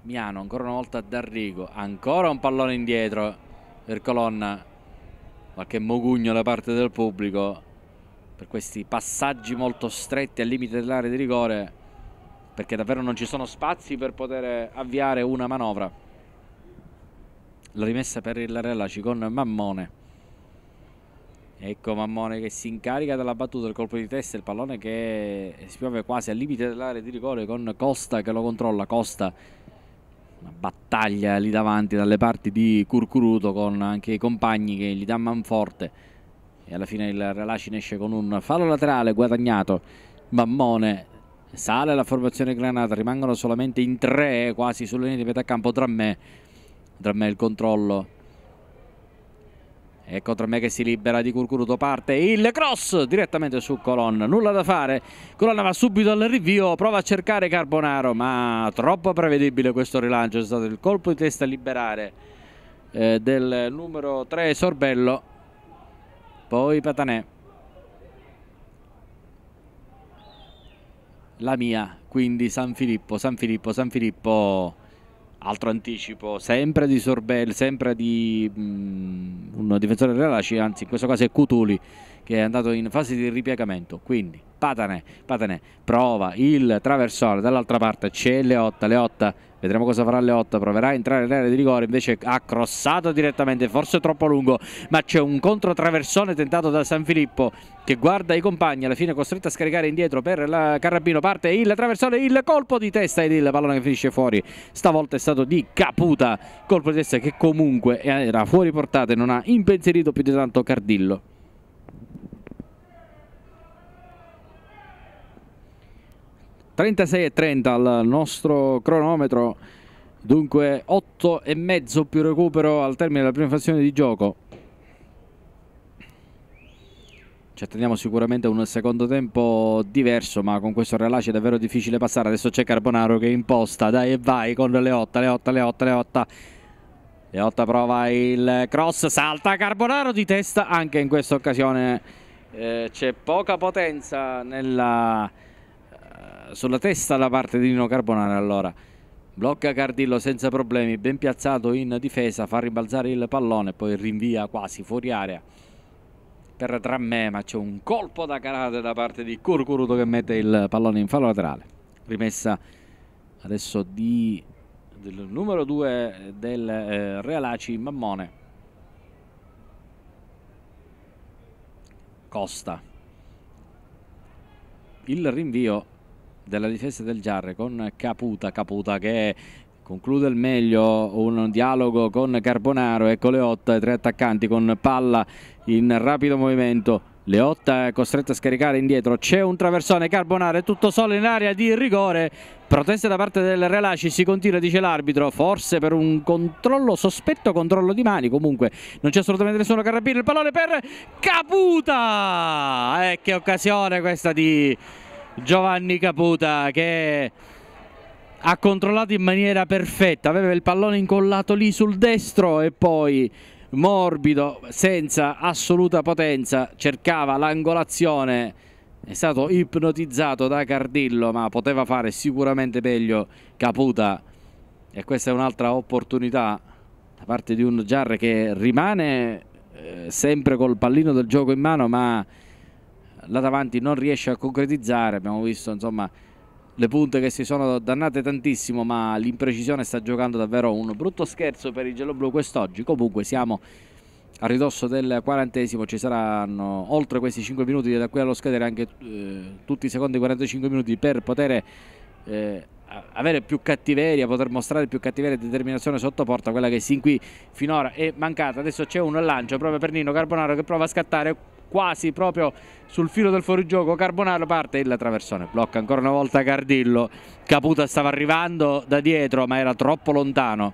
Miano ancora una volta D'Arrigo ancora un pallone indietro per Colonna qualche mogugno da parte del pubblico per questi passaggi molto stretti al limite dell'area di rigore perché davvero non ci sono spazi per poter avviare una manovra la rimessa per il Relaci con Mammone ecco Mammone che si incarica della battuta del colpo di testa il pallone che si piove quasi al limite dell'area di rigore con Costa che lo controlla Costa battaglia lì davanti dalle parti di Curcuruto con anche i compagni che gli dà manforte e alla fine il Relaci esce con un fallo laterale guadagnato Mammone sale la formazione Granata rimangono solamente in tre quasi sulle linee di metà campo tra me tra me il controllo Ecco Tremè che si libera di Curcuruto, parte il cross direttamente su Colonna, nulla da fare, Colonna va subito al rinvio, prova a cercare Carbonaro, ma troppo prevedibile questo rilancio, è stato il colpo di testa liberare eh, del numero 3 Sorbello, poi Patanè. La mia, quindi San Filippo, San Filippo, San Filippo Altro anticipo, sempre di Sorbel, sempre di um, un difensore della Laci, anzi in questo caso è Cutuli che è andato in fase di ripiegamento. Quindi Patane, Patane prova il traversone, dall'altra parte c'è Leotta, Leotta Vedremo cosa farà Leotta, proverà a entrare in area di rigore, invece ha crossato direttamente, forse troppo lungo, ma c'è un controtraversone tentato da San Filippo che guarda i compagni, alla fine è costretto a scaricare indietro per la Carrabino, parte il traversone, il colpo di testa ed il pallone che finisce fuori, stavolta è stato di Caputa, colpo di testa che comunque era fuori portata e non ha impensierito più di tanto Cardillo. 36 e 30 al nostro cronometro, dunque 8 e mezzo più recupero al termine della prima fazione di gioco. Ci attendiamo sicuramente un secondo tempo diverso, ma con questo Relace è davvero difficile passare. Adesso c'è Carbonaro che imposta, dai e vai con Leotta, Leotta, Leotta, Leotta. Leotta prova il cross, salta Carbonaro di testa, anche in questa occasione eh, c'è poca potenza nella sulla testa da parte di Nino Carbonara allora. Blocca Cardillo senza problemi, ben piazzato in difesa, fa ribalzare il pallone, poi rinvia quasi fuori area per ma C'è un colpo da carate da parte di Curcuruto che mette il pallone in fallo laterale. Rimessa adesso di, del numero 2 del eh, Realaci Mammone. Costa. Il rinvio della difesa del Giarre con Caputa, Caputa che conclude il meglio un dialogo con Carbonaro e con Leotta, i tre attaccanti con palla in rapido movimento. Leotta è costretto a scaricare indietro, c'è un traversone, Carbonaro è tutto solo in area di rigore, proteste da parte del Relaci, si continua dice l'arbitro, forse per un controllo sospetto, controllo di mani, comunque non c'è assolutamente nessuno che rapire il pallone per Caputa! E eh, che occasione questa di... Giovanni Caputa che ha controllato in maniera perfetta, aveva il pallone incollato lì sul destro e poi morbido, senza assoluta potenza, cercava l'angolazione, è stato ipnotizzato da Cardillo ma poteva fare sicuramente meglio Caputa e questa è un'altra opportunità da parte di un Giarre che rimane eh, sempre col pallino del gioco in mano ma là davanti non riesce a concretizzare, abbiamo visto insomma le punte che si sono dannate tantissimo ma l'imprecisione sta giocando davvero un brutto scherzo per il gelo blu quest'oggi, comunque siamo a ridosso del quarantesimo ci saranno oltre questi 5 minuti da qui allo scadere anche eh, tutti i secondi 45 minuti per poter eh, avere più cattiveria, poter mostrare più cattiveria e determinazione sotto porta, quella che sin qui finora è mancata. Adesso c'è un lancio proprio per Nino Carbonaro che prova a scattare quasi proprio sul filo del fuorigioco Carbonaro parte il traversone blocca ancora una volta Cardillo Caputa stava arrivando da dietro ma era troppo lontano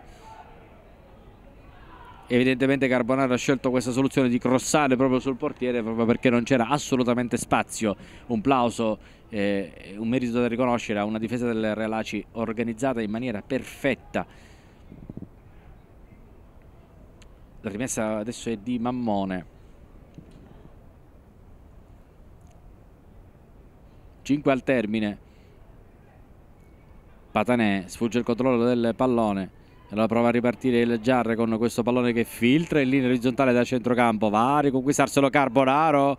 evidentemente Carbonaro ha scelto questa soluzione di crossare proprio sul portiere proprio perché non c'era assolutamente spazio un plauso eh, un merito da riconoscere a una difesa del Relaci organizzata in maniera perfetta la rimessa adesso è di Mammone 5 al termine Patanè sfugge il controllo del pallone allora prova a ripartire il Giarre con questo pallone che filtra in linea orizzontale da centrocampo va a riconquistarselo Carbonaro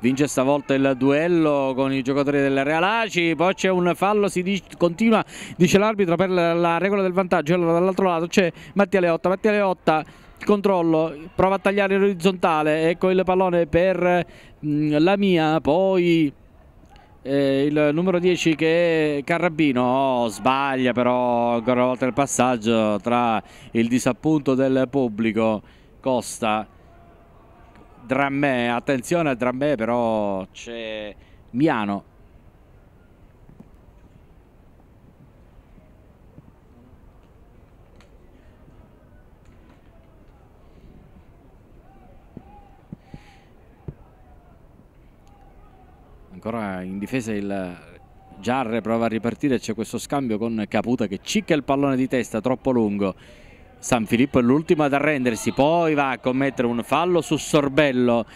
vince stavolta il duello con i giocatori del Real Aci poi c'è un fallo si dice, continua dice l'arbitro per la regola del vantaggio allora dall'altro lato c'è Mattia Leotta Mattia Leotta controllo prova a tagliare l'orizzontale orizzontale ecco il pallone per mh, mm, la mia poi eh, il numero 10 che è Carrabino oh, sbaglia però ancora una volta il passaggio tra il disappunto del pubblico Costa Drammè attenzione a Drammè però c'è Miano ancora in difesa il Giarre prova a ripartire c'è questo scambio con Caputa che cicca il pallone di testa troppo lungo San Filippo è l'ultimo ad arrendersi poi va a commettere un fallo su Sorbello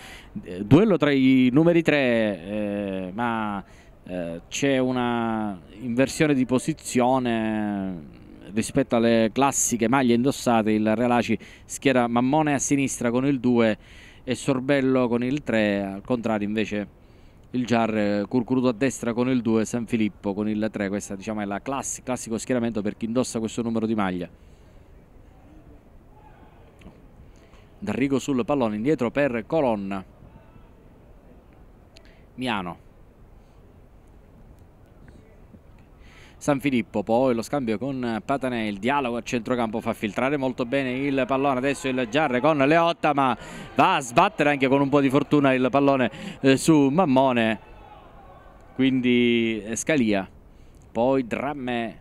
eh, duello tra i numeri 3 eh, ma eh, c'è una inversione di posizione eh, rispetto alle classiche maglie indossate il Relaci schiera Mammone a sinistra con il 2 e Sorbello con il 3 al contrario invece il Giar, eh, Curcuruto a destra con il 2, San Filippo con il 3, questa diciamo è la classico, classico schieramento per chi indossa questo numero di maglia. D'Arrigo sul pallone, indietro per Colonna. Miano San Filippo. Poi lo scambio con Patanè, il dialogo a centrocampo fa filtrare molto bene il pallone. Adesso il Giarre con Leotta, ma va a sbattere anche con un po' di fortuna il pallone eh, su Mammone. Quindi eh, Scalia. Poi Dramme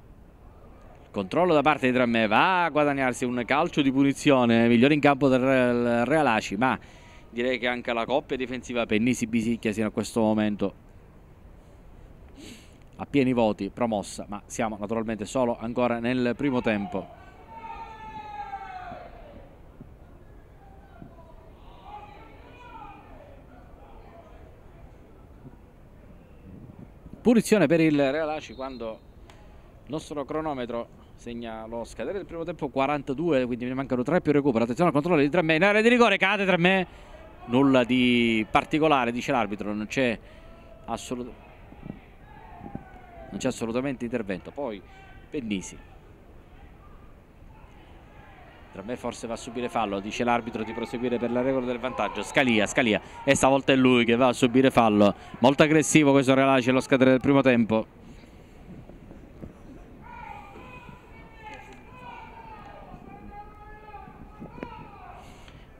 controllo da parte di Dramme va a guadagnarsi un calcio di punizione migliore in campo del Realaci ma direi che anche la coppia difensiva Pennisi bisicchia sino a questo momento a pieni voti promossa, ma siamo naturalmente solo ancora nel primo tempo. Punizione per il Real Aci quando il nostro cronometro segna lo scadere del primo tempo 42 quindi ne mancano 3 più recupero attenzione al controllo di Tremè in area di rigore cade 3 Tremè nulla di particolare dice l'arbitro non c'è assolutamente non c'è assolutamente intervento poi Pennisi tra me forse va a subire fallo dice l'arbitro di proseguire per la regola del vantaggio Scalia, Scalia e stavolta è lui che va a subire fallo molto aggressivo questo Relace allo scadere del primo tempo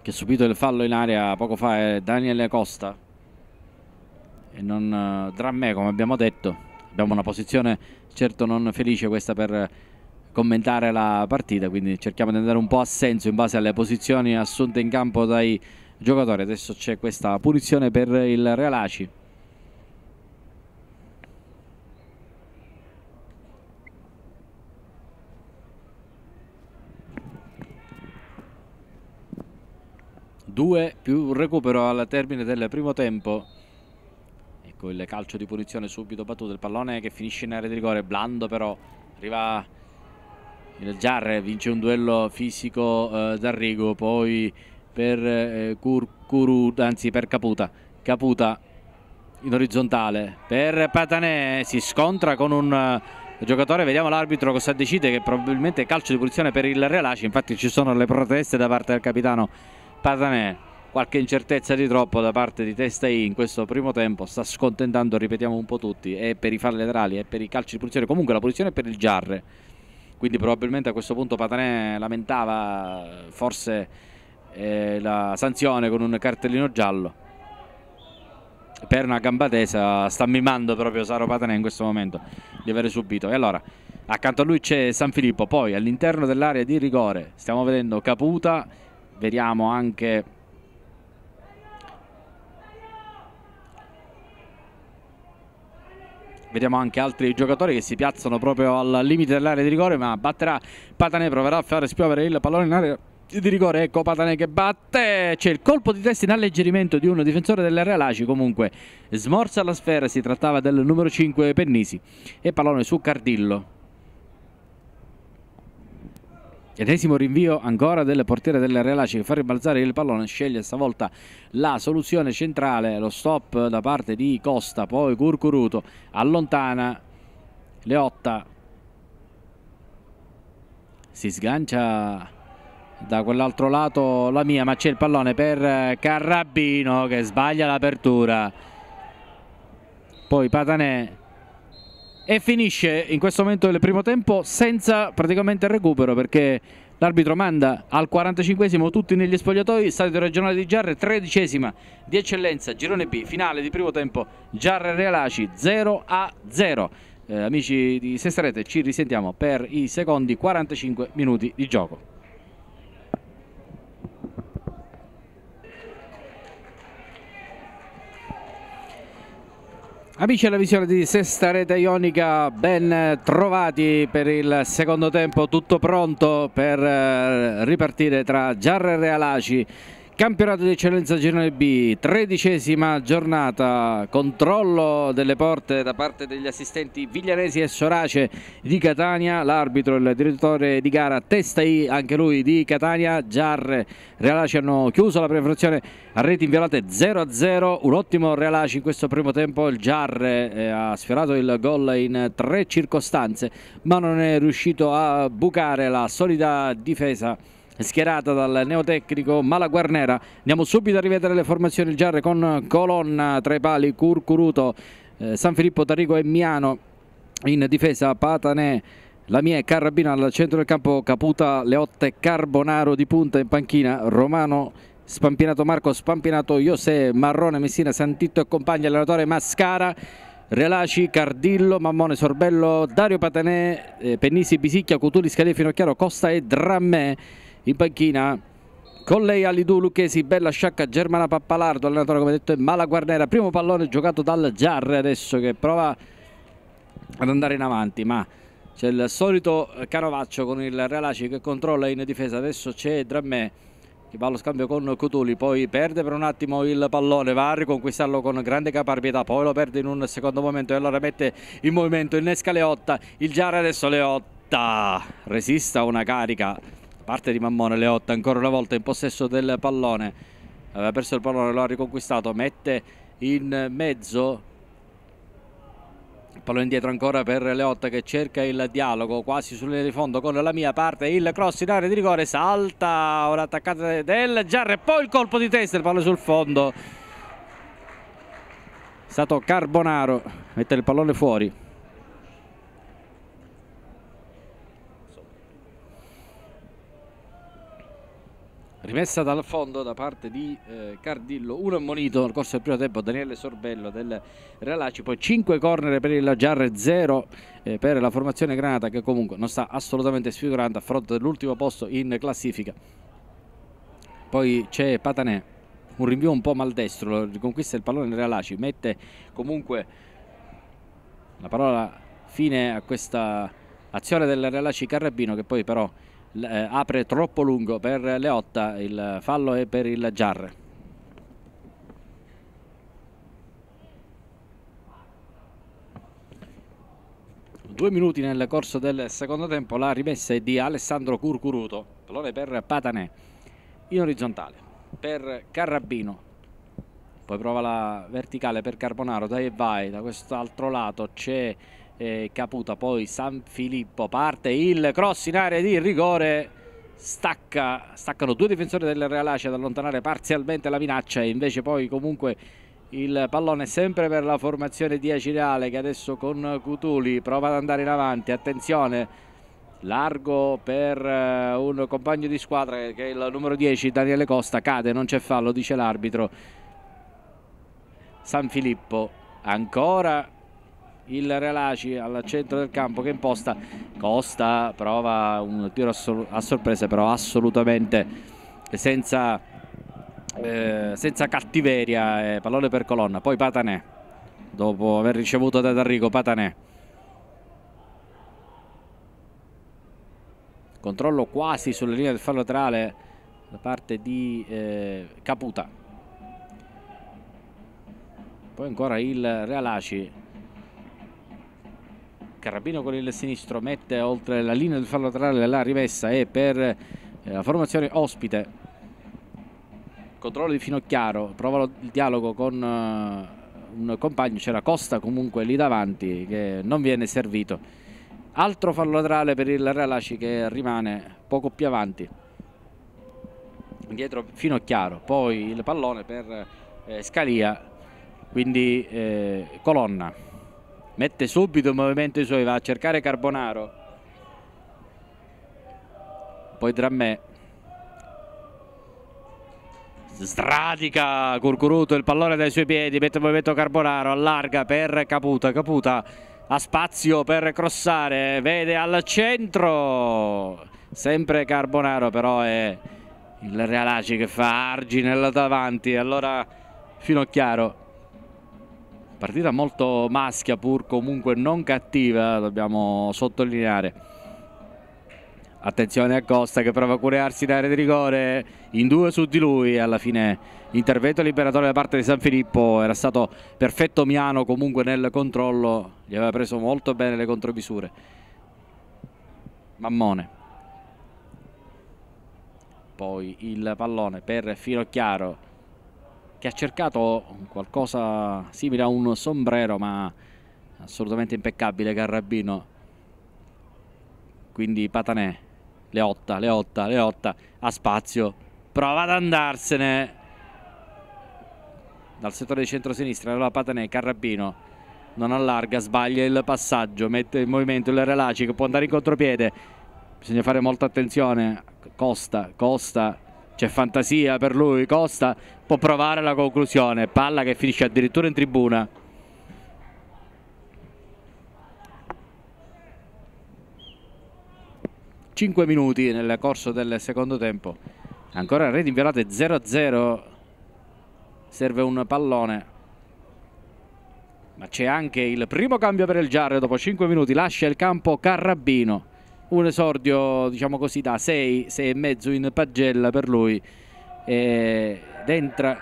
che ha subito il fallo in area poco fa è Daniele Costa e non uh, eh, Drammè come abbiamo detto Abbiamo una posizione certo non felice questa per commentare la partita, quindi cerchiamo di andare un po' a senso in base alle posizioni assunte in campo dai giocatori. Adesso c'è questa punizione per il Real Aci Due più un recupero al termine del primo tempo. Ecco il calcio di punizione subito battuto, il pallone che finisce in area di rigore, blando però, arriva il Giarre, vince un duello fisico eh, D'Arrigo, poi per eh, Cur, Curu, anzi per Caputa, Caputa in orizzontale per Patanè, si scontra con un eh, giocatore, vediamo l'arbitro cosa decide che probabilmente calcio di punizione per il Realaci, infatti ci sono le proteste da parte del capitano Patanè qualche incertezza di troppo da parte di Testa I in questo primo tempo sta scontentando ripetiamo un po' tutti e per i falli laterali e per i calci di punizione comunque la punizione è per il Giarre quindi probabilmente a questo punto Patanè lamentava forse eh, la sanzione con un cartellino giallo per una gamba tesa sta mimando proprio Saro Patanè in questo momento di aver subito e allora accanto a lui c'è San Filippo poi all'interno dell'area di rigore stiamo vedendo Caputa vediamo anche Vediamo anche altri giocatori che si piazzano proprio al limite dell'area di rigore, ma batterà Patanè proverà a fare spiovere il pallone in area di rigore, ecco Patanè che batte, c'è il colpo di testa in alleggerimento di un difensore della Real Aci, comunque smorza la sfera, si trattava del numero 5 Pennisi e pallone su Cardillo. Ennesimo rinvio ancora del portiere del Relaci che fa ribalzare il pallone, sceglie stavolta la soluzione centrale, lo stop da parte di Costa, poi Curcuruto, allontana Leotta, si sgancia da quell'altro lato la mia ma c'è il pallone per Carrabino che sbaglia l'apertura, poi Patanè e finisce in questo momento del primo tempo senza praticamente recupero perché l'arbitro manda al 45esimo tutti negli spogliatoi, stadio regionale di Giarre, tredicesima di eccellenza, girone B, finale di primo tempo Giarre Realaci 0 a 0. Eh, amici di Sestrete ci risentiamo per i secondi 45 minuti di gioco. Amici della visione di Sesta Rete Ionica, ben trovati per il secondo tempo, tutto pronto per eh, ripartire tra Giarre e Realaci Campionato di Eccellenza Girone B, tredicesima giornata, controllo delle porte da parte degli assistenti Viglianesi e Sorace di Catania, l'arbitro e il direttore di gara Testai, anche lui di Catania, Giarre, Realaci hanno chiuso la prefrazione a reti inviolate 0-0, un ottimo Realaci in questo primo tempo, il Giarre eh, ha sfiorato il gol in tre circostanze ma non è riuscito a bucare la solida difesa di schierata dal neotecnico Malaguarnera. Andiamo subito a rivedere le formazioni, il Giarre con Colonna tra i pali, Curcuruto, eh, San Filippo, Tarico e Miano in difesa, Patanè. La mia è Carrabina al centro del campo, Caputa, Leotte, Carbonaro di punta in panchina, Romano, Spampinato Marco, Spampinato José, Marrone, Messina, Santitto e compagni, allenatore Mascara, Relaci, Cardillo, Mammone, Sorbello, Dario Patanè, eh, Pennisi, Bisicchia, Cutuli, Scalia, Finocchiaro, Costa e Drammè in panchina con lei Alidù, Lucchesi, Bella Sciacca, Germana Pappalardo, allenatore come detto è Mala Guarnera, primo pallone giocato dal Giarre adesso che prova ad andare in avanti ma c'è il solito Carovaccio con il Realaci che controlla in difesa, adesso c'è Drammè che va allo scambio con Cutuli, poi perde per un attimo il pallone, va a riconquistarlo con grande caparbietà, poi lo perde in un secondo momento e allora mette in movimento, innesca Leotta, il Giarre adesso Leotta, resista una carica parte di Mammone Leotta ancora una volta in possesso del pallone aveva perso il pallone lo ha riconquistato mette in mezzo il pallone indietro ancora per Leotta che cerca il dialogo quasi sulle di fondo con la mia parte il cross in area di rigore salta ora attaccata del Giarre poi il colpo di testa il pallone sul fondo è stato Carbonaro mette il pallone fuori rimessa dal fondo da parte di eh, Cardillo, uno è monito nel corso del primo tempo Daniele Sorbello del Real Aci, poi 5 corner per il Giarre, 0 eh, per la formazione Granata che comunque non sta assolutamente sfigurando a fronte dell'ultimo posto in classifica. Poi c'è Patanè, un rinvio un po' maldestro, riconquista il pallone del Real Aci, mette comunque la parola fine a questa azione del Real Aci Carrabino che poi però eh, apre troppo lungo per Leotta, il fallo è per il Giarre. Due minuti nel corso del secondo tempo, la rimessa è di Alessandro Curcuruto, pallone per Patanè in orizzontale, per Carrabino, poi prova la verticale per Carbonaro, dai e vai, da quest'altro lato c'è eh, Caputa poi San Filippo parte il cross in area di rigore stacca, staccano due difensori del Real Ace ad allontanare parzialmente la minaccia e invece poi comunque il pallone sempre per la formazione di Acireale che adesso con Cutuli prova ad andare in avanti, attenzione largo per eh, un compagno di squadra che è il numero 10 Daniele Costa, cade, non c'è fallo dice l'arbitro San Filippo ancora il Realaci al centro del campo che imposta Costa prova un tiro a sorpresa però assolutamente senza, eh, senza cattiveria eh, pallone per colonna poi Patanè dopo aver ricevuto da D'Arrigo Patanè controllo quasi sulla linea del fallo laterale da parte di eh, Caputa poi ancora il Realaci Carabino con il sinistro mette oltre la linea del fallo laterale la rimessa e per eh, la formazione ospite controllo di Finocchiaro prova il dialogo con eh, un compagno c'era Costa comunque lì davanti che non viene servito altro fallo laterale per il Realaci che rimane poco più avanti dietro Finocchiaro poi il pallone per eh, Scalia quindi eh, Colonna mette subito in movimento i suoi, va a cercare Carbonaro. Poi Drammè. Sradica Curcuruto il pallone dai suoi piedi, mette in movimento Carbonaro, allarga per Caputa, Caputa ha spazio per crossare, vede al centro, sempre Carbonaro però è il Realaci che fa argine là davanti, allora fino chiaro Partita molto maschia pur comunque non cattiva, dobbiamo sottolineare. Attenzione a Costa che prova a curarsi in area di rigore, in due su di lui alla fine intervento liberatore da parte di San Filippo, era stato perfetto Miano comunque nel controllo, gli aveva preso molto bene le contromisure. Mammone. Poi il pallone per Finocchiaro che ha cercato qualcosa simile a un sombrero ma assolutamente impeccabile Garrabino quindi Patanè Leotta, Leotta, Leotta ha spazio prova ad andarsene dal settore di centro-sinistra allora Patanè, Carrabino non allarga, sbaglia il passaggio mette in movimento il Relaci che può andare in contropiede bisogna fare molta attenzione Costa, Costa c'è fantasia per lui, Costa può provare la conclusione, palla che finisce addirittura in tribuna. Cinque minuti nel corso del secondo tempo, ancora reti inviolate 0-0, serve un pallone. Ma c'è anche il primo cambio per il Giarre, dopo 5 minuti lascia il campo Carrabino un esordio diciamo così da 6, 6 e mezzo in pagella per lui eh, entra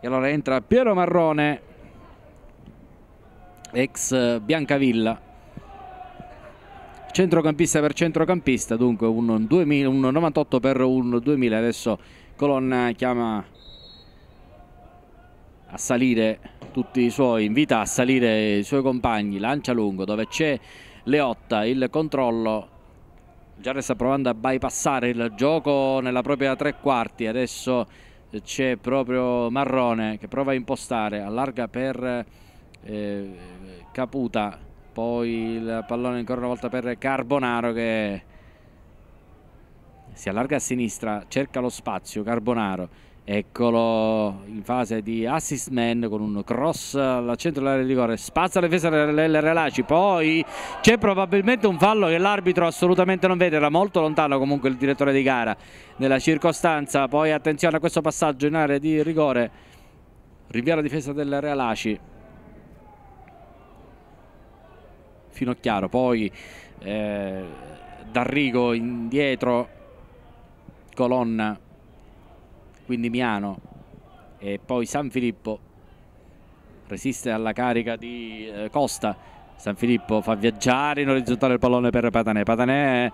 e allora entra Piero Marrone ex Biancavilla centrocampista per centrocampista dunque un, 2000, un 98 per un 2000 adesso Colonna chiama a salire tutti i suoi, invita a salire i suoi compagni, lancia lungo dove c'è Leotta, il controllo. Giarre sta provando a bypassare il gioco nella propria tre quarti, adesso c'è proprio Marrone che prova a impostare, allarga per eh, Caputa, poi il pallone ancora una volta per Carbonaro che si allarga a sinistra, cerca lo spazio, Carbonaro Eccolo in fase di assist man con un cross al centro dell'area di rigore. Spazza la difesa del Relaci. Poi c'è probabilmente un fallo che l'arbitro assolutamente non vede. Era molto lontano comunque il direttore di gara nella circostanza. Poi attenzione a questo passaggio in area di rigore. Riviera la difesa del Relaci. chiaro Poi eh, D'Arrigo indietro. Colonna quindi Miano e poi San Filippo resiste alla carica di eh, Costa San Filippo fa viaggiare in orizzontale il pallone per Patanè Patanè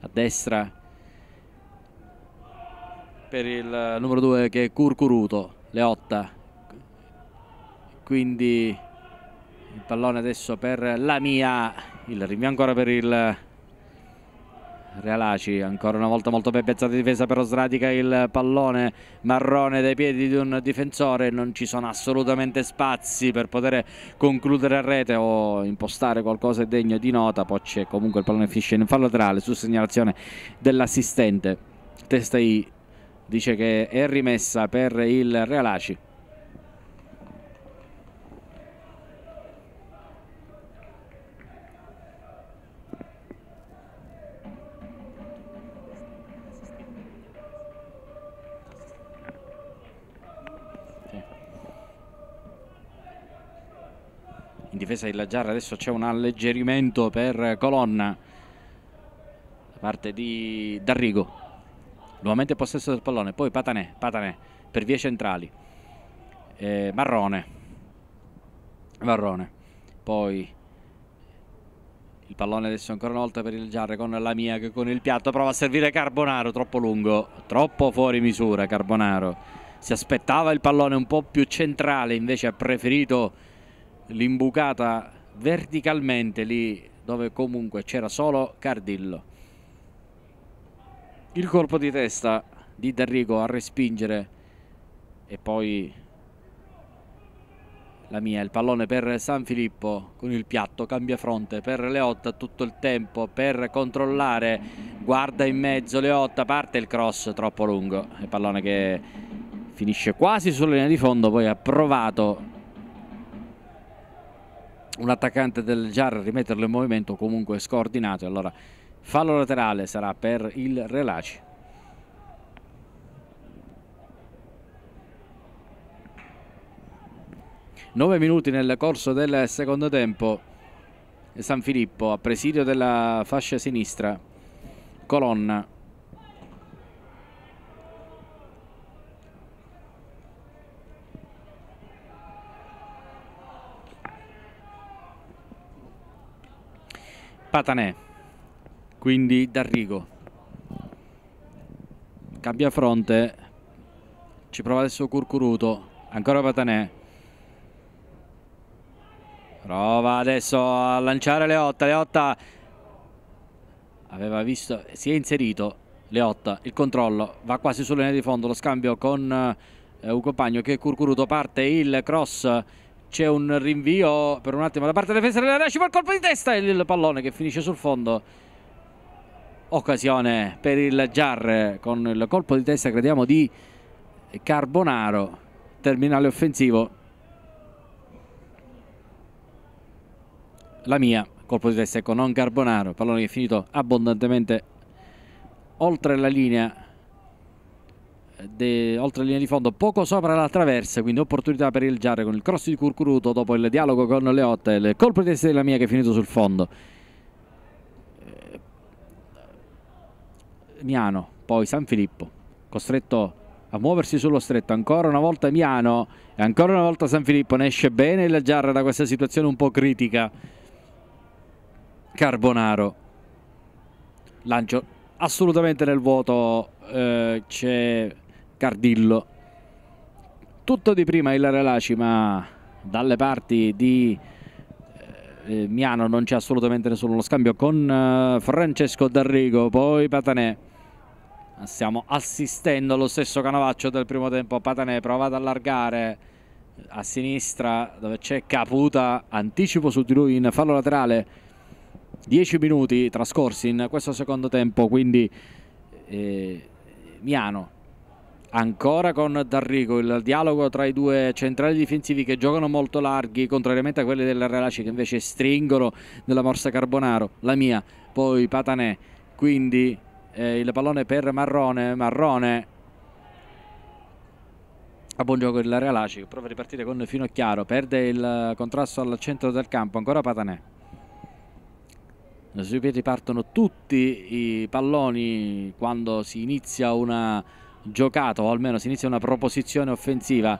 a destra per il eh, numero 2 che è Curcuruto Leotta quindi il pallone adesso per la mia il rinvio ancora per il Realaci ancora una volta molto ben piazzata difesa però sradica il pallone marrone dai piedi di un difensore non ci sono assolutamente spazi per poter concludere a rete o impostare qualcosa degno di nota poi c'è comunque il pallone finisce in fallo laterale su segnalazione dell'assistente testa I dice che è rimessa per il Realaci in difesa di Giarra adesso c'è un alleggerimento per Colonna da parte di D'Arrigo nuovamente possesso del pallone poi Patanè, Patanè per vie centrali eh, Marrone Marrone poi il pallone adesso ancora una volta per il Giarre con la Mia che con il piatto prova a servire Carbonaro troppo lungo troppo fuori misura Carbonaro si aspettava il pallone un po' più centrale invece ha preferito l'imbucata verticalmente lì dove comunque c'era solo Cardillo. Il colpo di testa di D'Arrigo a respingere e poi la mia, il pallone per San Filippo con il piatto, cambia fronte per Leotta tutto il tempo per controllare, guarda in mezzo Leotta, parte il cross troppo lungo, il pallone che finisce quasi sulla linea di fondo, poi ha provato un attaccante del Jar rimetterlo in movimento comunque scoordinato allora fallo laterale sarà per il Relaci Nove minuti nel corso del secondo tempo San Filippo a presidio della fascia sinistra colonna Patanè, quindi D'Arrigo. Cambia fronte, ci prova adesso Curcuruto, ancora Patanè. Prova adesso a lanciare Leotta, Leotta aveva visto, si è inserito Leotta, il controllo, va quasi sulla linea di fondo, lo scambio con eh, un compagno che è Curcuruto, parte il cross c'è un rinvio per un attimo da parte della difesa della Nasci, il colpo di testa e il pallone che finisce sul fondo. Occasione per il Giar con il colpo di testa, crediamo, di Carbonaro, terminale offensivo. La mia, colpo di testa, ecco, non Carbonaro, pallone che è finito abbondantemente oltre la linea de, oltre la linea di fondo, poco sopra la traversa, quindi opportunità per il Giare con il cross di Curcuruto dopo il dialogo con Leotta, il colpo di testa della mia che è finito sul fondo. Eh, Miano, poi San Filippo, costretto a muoversi sullo stretto, ancora una volta Miano e ancora una volta San Filippo, ne esce bene il Giarra da questa situazione un po' critica. Carbonaro, lancio assolutamente nel vuoto, eh, c'è Cardillo. Tutto di prima il Relaci, ma dalle parti di eh, eh, Miano non c'è assolutamente nessuno. Lo scambio con eh, Francesco D'Arrigo, poi Patanè. Stiamo assistendo allo stesso Canavaccio del primo tempo. Patanè prova ad allargare eh, a sinistra dove c'è Caputa, anticipo su di lui in fallo laterale. 10 minuti trascorsi in questo secondo tempo, quindi eh, Miano ancora con D'Arrigo il dialogo tra i due centrali difensivi che giocano molto larghi contrariamente a quelli della Relaci che invece stringono nella morsa Carbonaro la mia poi Patanè quindi eh, il pallone per Marrone Marrone a buon gioco il Realaci che prova a ripartire con Finocchiaro perde il contrasto al centro del campo ancora Patanè sui piedi partono tutti i palloni quando si inizia una giocato o almeno si inizia una proposizione offensiva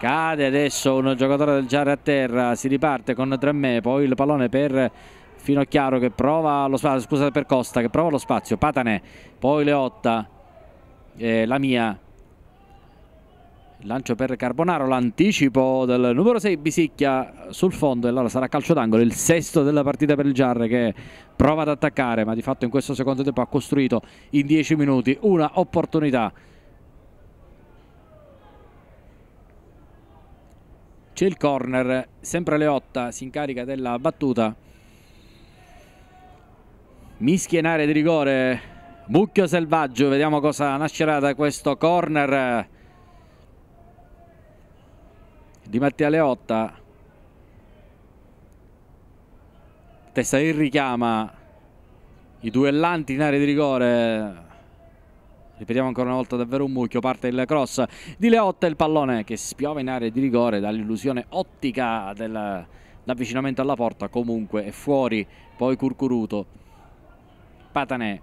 cade adesso un giocatore del Giare a terra si riparte con Dremmè poi il pallone per Finocchiaro che prova lo spazio scusate per Costa che prova lo spazio Patanè poi Leotta eh, la mia lancio per Carbonaro, l'anticipo del numero 6 Bisicchia sul fondo e allora sarà calcio d'angolo, il sesto della partita per il Giarre che prova ad attaccare ma di fatto in questo secondo tempo ha costruito in 10 minuti una opportunità. C'è il corner, sempre Leotta si incarica della battuta. Mischia in area di rigore, mucchio selvaggio, vediamo cosa nascerà da questo corner di Mattia Leotta testa in richiama i duellanti in area di rigore ripetiamo ancora una volta davvero un mucchio parte il cross di Leotta il pallone che spiova in area di rigore dall'illusione ottica dell'avvicinamento alla porta comunque è fuori poi Curcuruto Patanè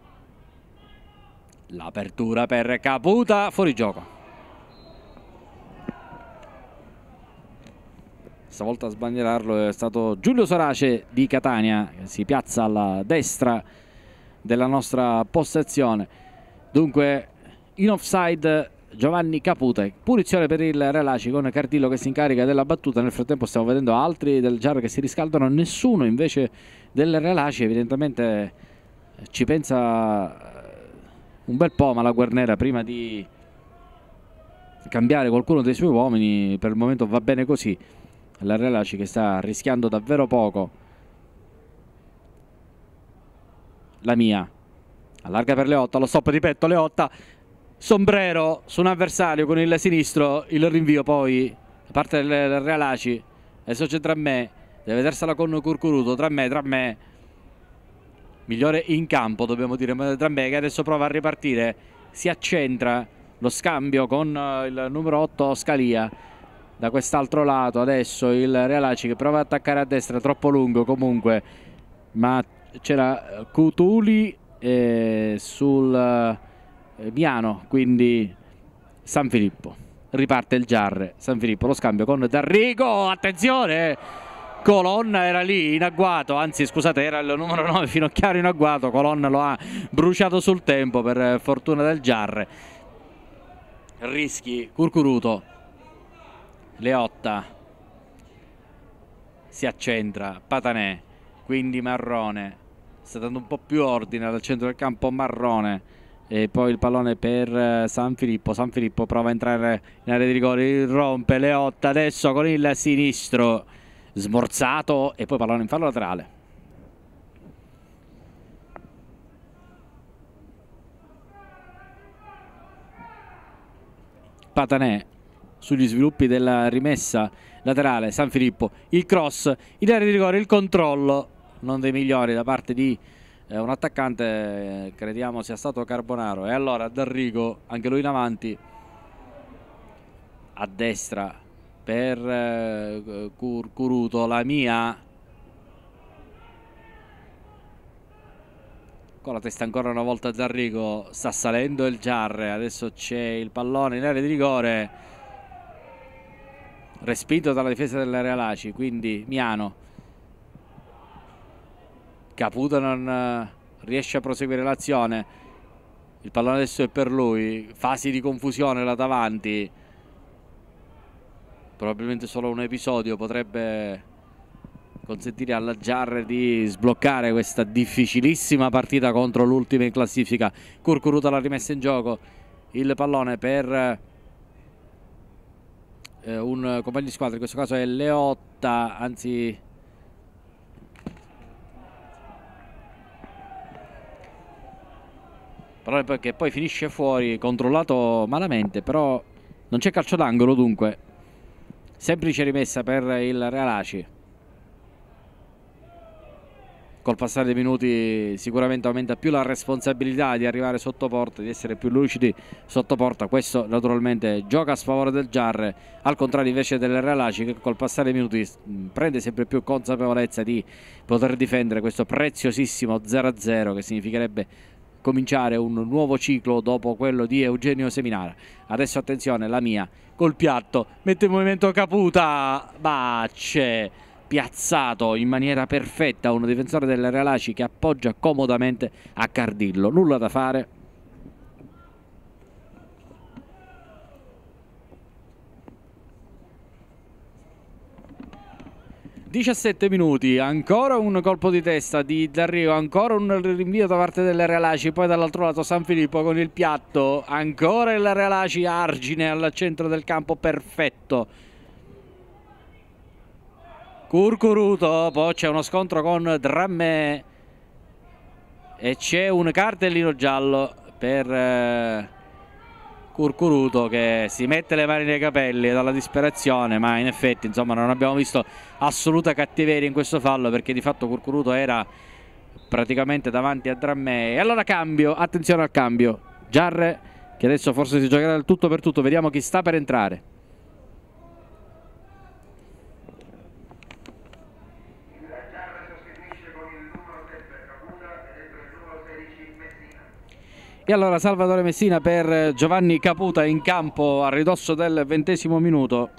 l'apertura per Caputa fuori gioco stavolta a sbandierarlo è stato Giulio Sorace di Catania si piazza alla destra della nostra postazione dunque in offside Giovanni Capute punizione per il Relaci con Cardillo che si incarica della battuta nel frattempo stiamo vedendo altri del Giaro che si riscaldano nessuno invece del Relaci evidentemente eh, ci pensa eh, un bel po' ma la Guarnera prima di cambiare qualcuno dei suoi uomini per il momento va bene così la Relaci che sta rischiando davvero poco. La mia. Allarga per Leotta, lo stop di petto, Leotta. Sombrero su un avversario con il sinistro, il rinvio poi da parte del Realaci. Adesso c'è tra me, deve vedersela con Curcuruto, tra me, tra me. Migliore in campo dobbiamo dire, ma tra me che adesso prova a ripartire. Si accentra lo scambio con eh, il numero 8 Scalia da quest'altro lato adesso il Realaci che prova ad attaccare a destra troppo lungo comunque ma c'era Cutuli eh, sul eh, quindi San Filippo riparte il Giarre San Filippo lo scambio con D'Arrigo attenzione Colonna era lì in agguato, anzi scusate era il numero 9 Finocchiaro in agguato, Colonna lo ha bruciato sul tempo per fortuna del Giarre. Rischi Curcuruto Leotta si accentra, Patanè, quindi Marrone, sta dando un po' più ordine dal centro del campo Marrone e poi il pallone per eh, San Filippo San Filippo prova a entrare in area di rigore rompe Leotta adesso con il sinistro smorzato e poi pallone in fallo laterale Patanè sugli sviluppi della rimessa laterale San Filippo, il cross, in area di rigore, il controllo non dei migliori da parte di eh, un attaccante, eh, crediamo sia stato Carbonaro e allora D'Arrigo, anche lui in avanti a destra per eh, Cur Curuto, la mia con la testa ancora una volta Zarrigo sta salendo il Giarre adesso c'è il pallone in area di rigore respinto dalla difesa dell'area Realaci quindi Miano Caputo non eh, riesce a proseguire l'azione il pallone adesso è per lui fasi di confusione là davanti probabilmente solo un episodio potrebbe consentire alla Giarre di sbloccare questa difficilissima partita contro l'ultima in classifica Curcuruta la rimessa in gioco il pallone per eh, un compagno di squadra, in questo caso è Leotta, anzi... Però che poi finisce fuori, controllato malamente, però non c'è calcio d'angolo dunque. Semplice rimessa per il Realaci col passare dei minuti sicuramente aumenta più la responsabilità di arrivare sotto porta, di essere più lucidi sotto porta, questo naturalmente gioca a sfavore del Giarre, al contrario invece del Realaci che col passare dei minuti prende sempre più consapevolezza di poter difendere questo preziosissimo 0-0 che significherebbe cominciare un nuovo ciclo dopo quello di Eugenio Seminara. Adesso attenzione, la mia col piatto, mette in movimento Caputa, bacce piazzato in maniera perfetta un difensore della Real Aci che appoggia comodamente a Cardillo. Nulla da fare. Diciassette minuti, ancora un colpo di testa di D'Arrio, ancora un rinvio da parte della Real Aci, poi dall'altro lato San Filippo con il piatto, ancora il Real Aci argine al centro del campo, perfetto Curcuruto, poi c'è uno scontro con Dramme e c'è un cartellino giallo per eh, Curcuruto che si mette le mani nei capelli dalla disperazione ma in effetti insomma non abbiamo visto assoluta cattiveria in questo fallo perché di fatto Curcuruto era praticamente davanti a Dramme e allora cambio, attenzione al cambio Giarre che adesso forse si giocherà del tutto per tutto vediamo chi sta per entrare E allora Salvatore Messina per Giovanni Caputa in campo a ridosso del ventesimo minuto.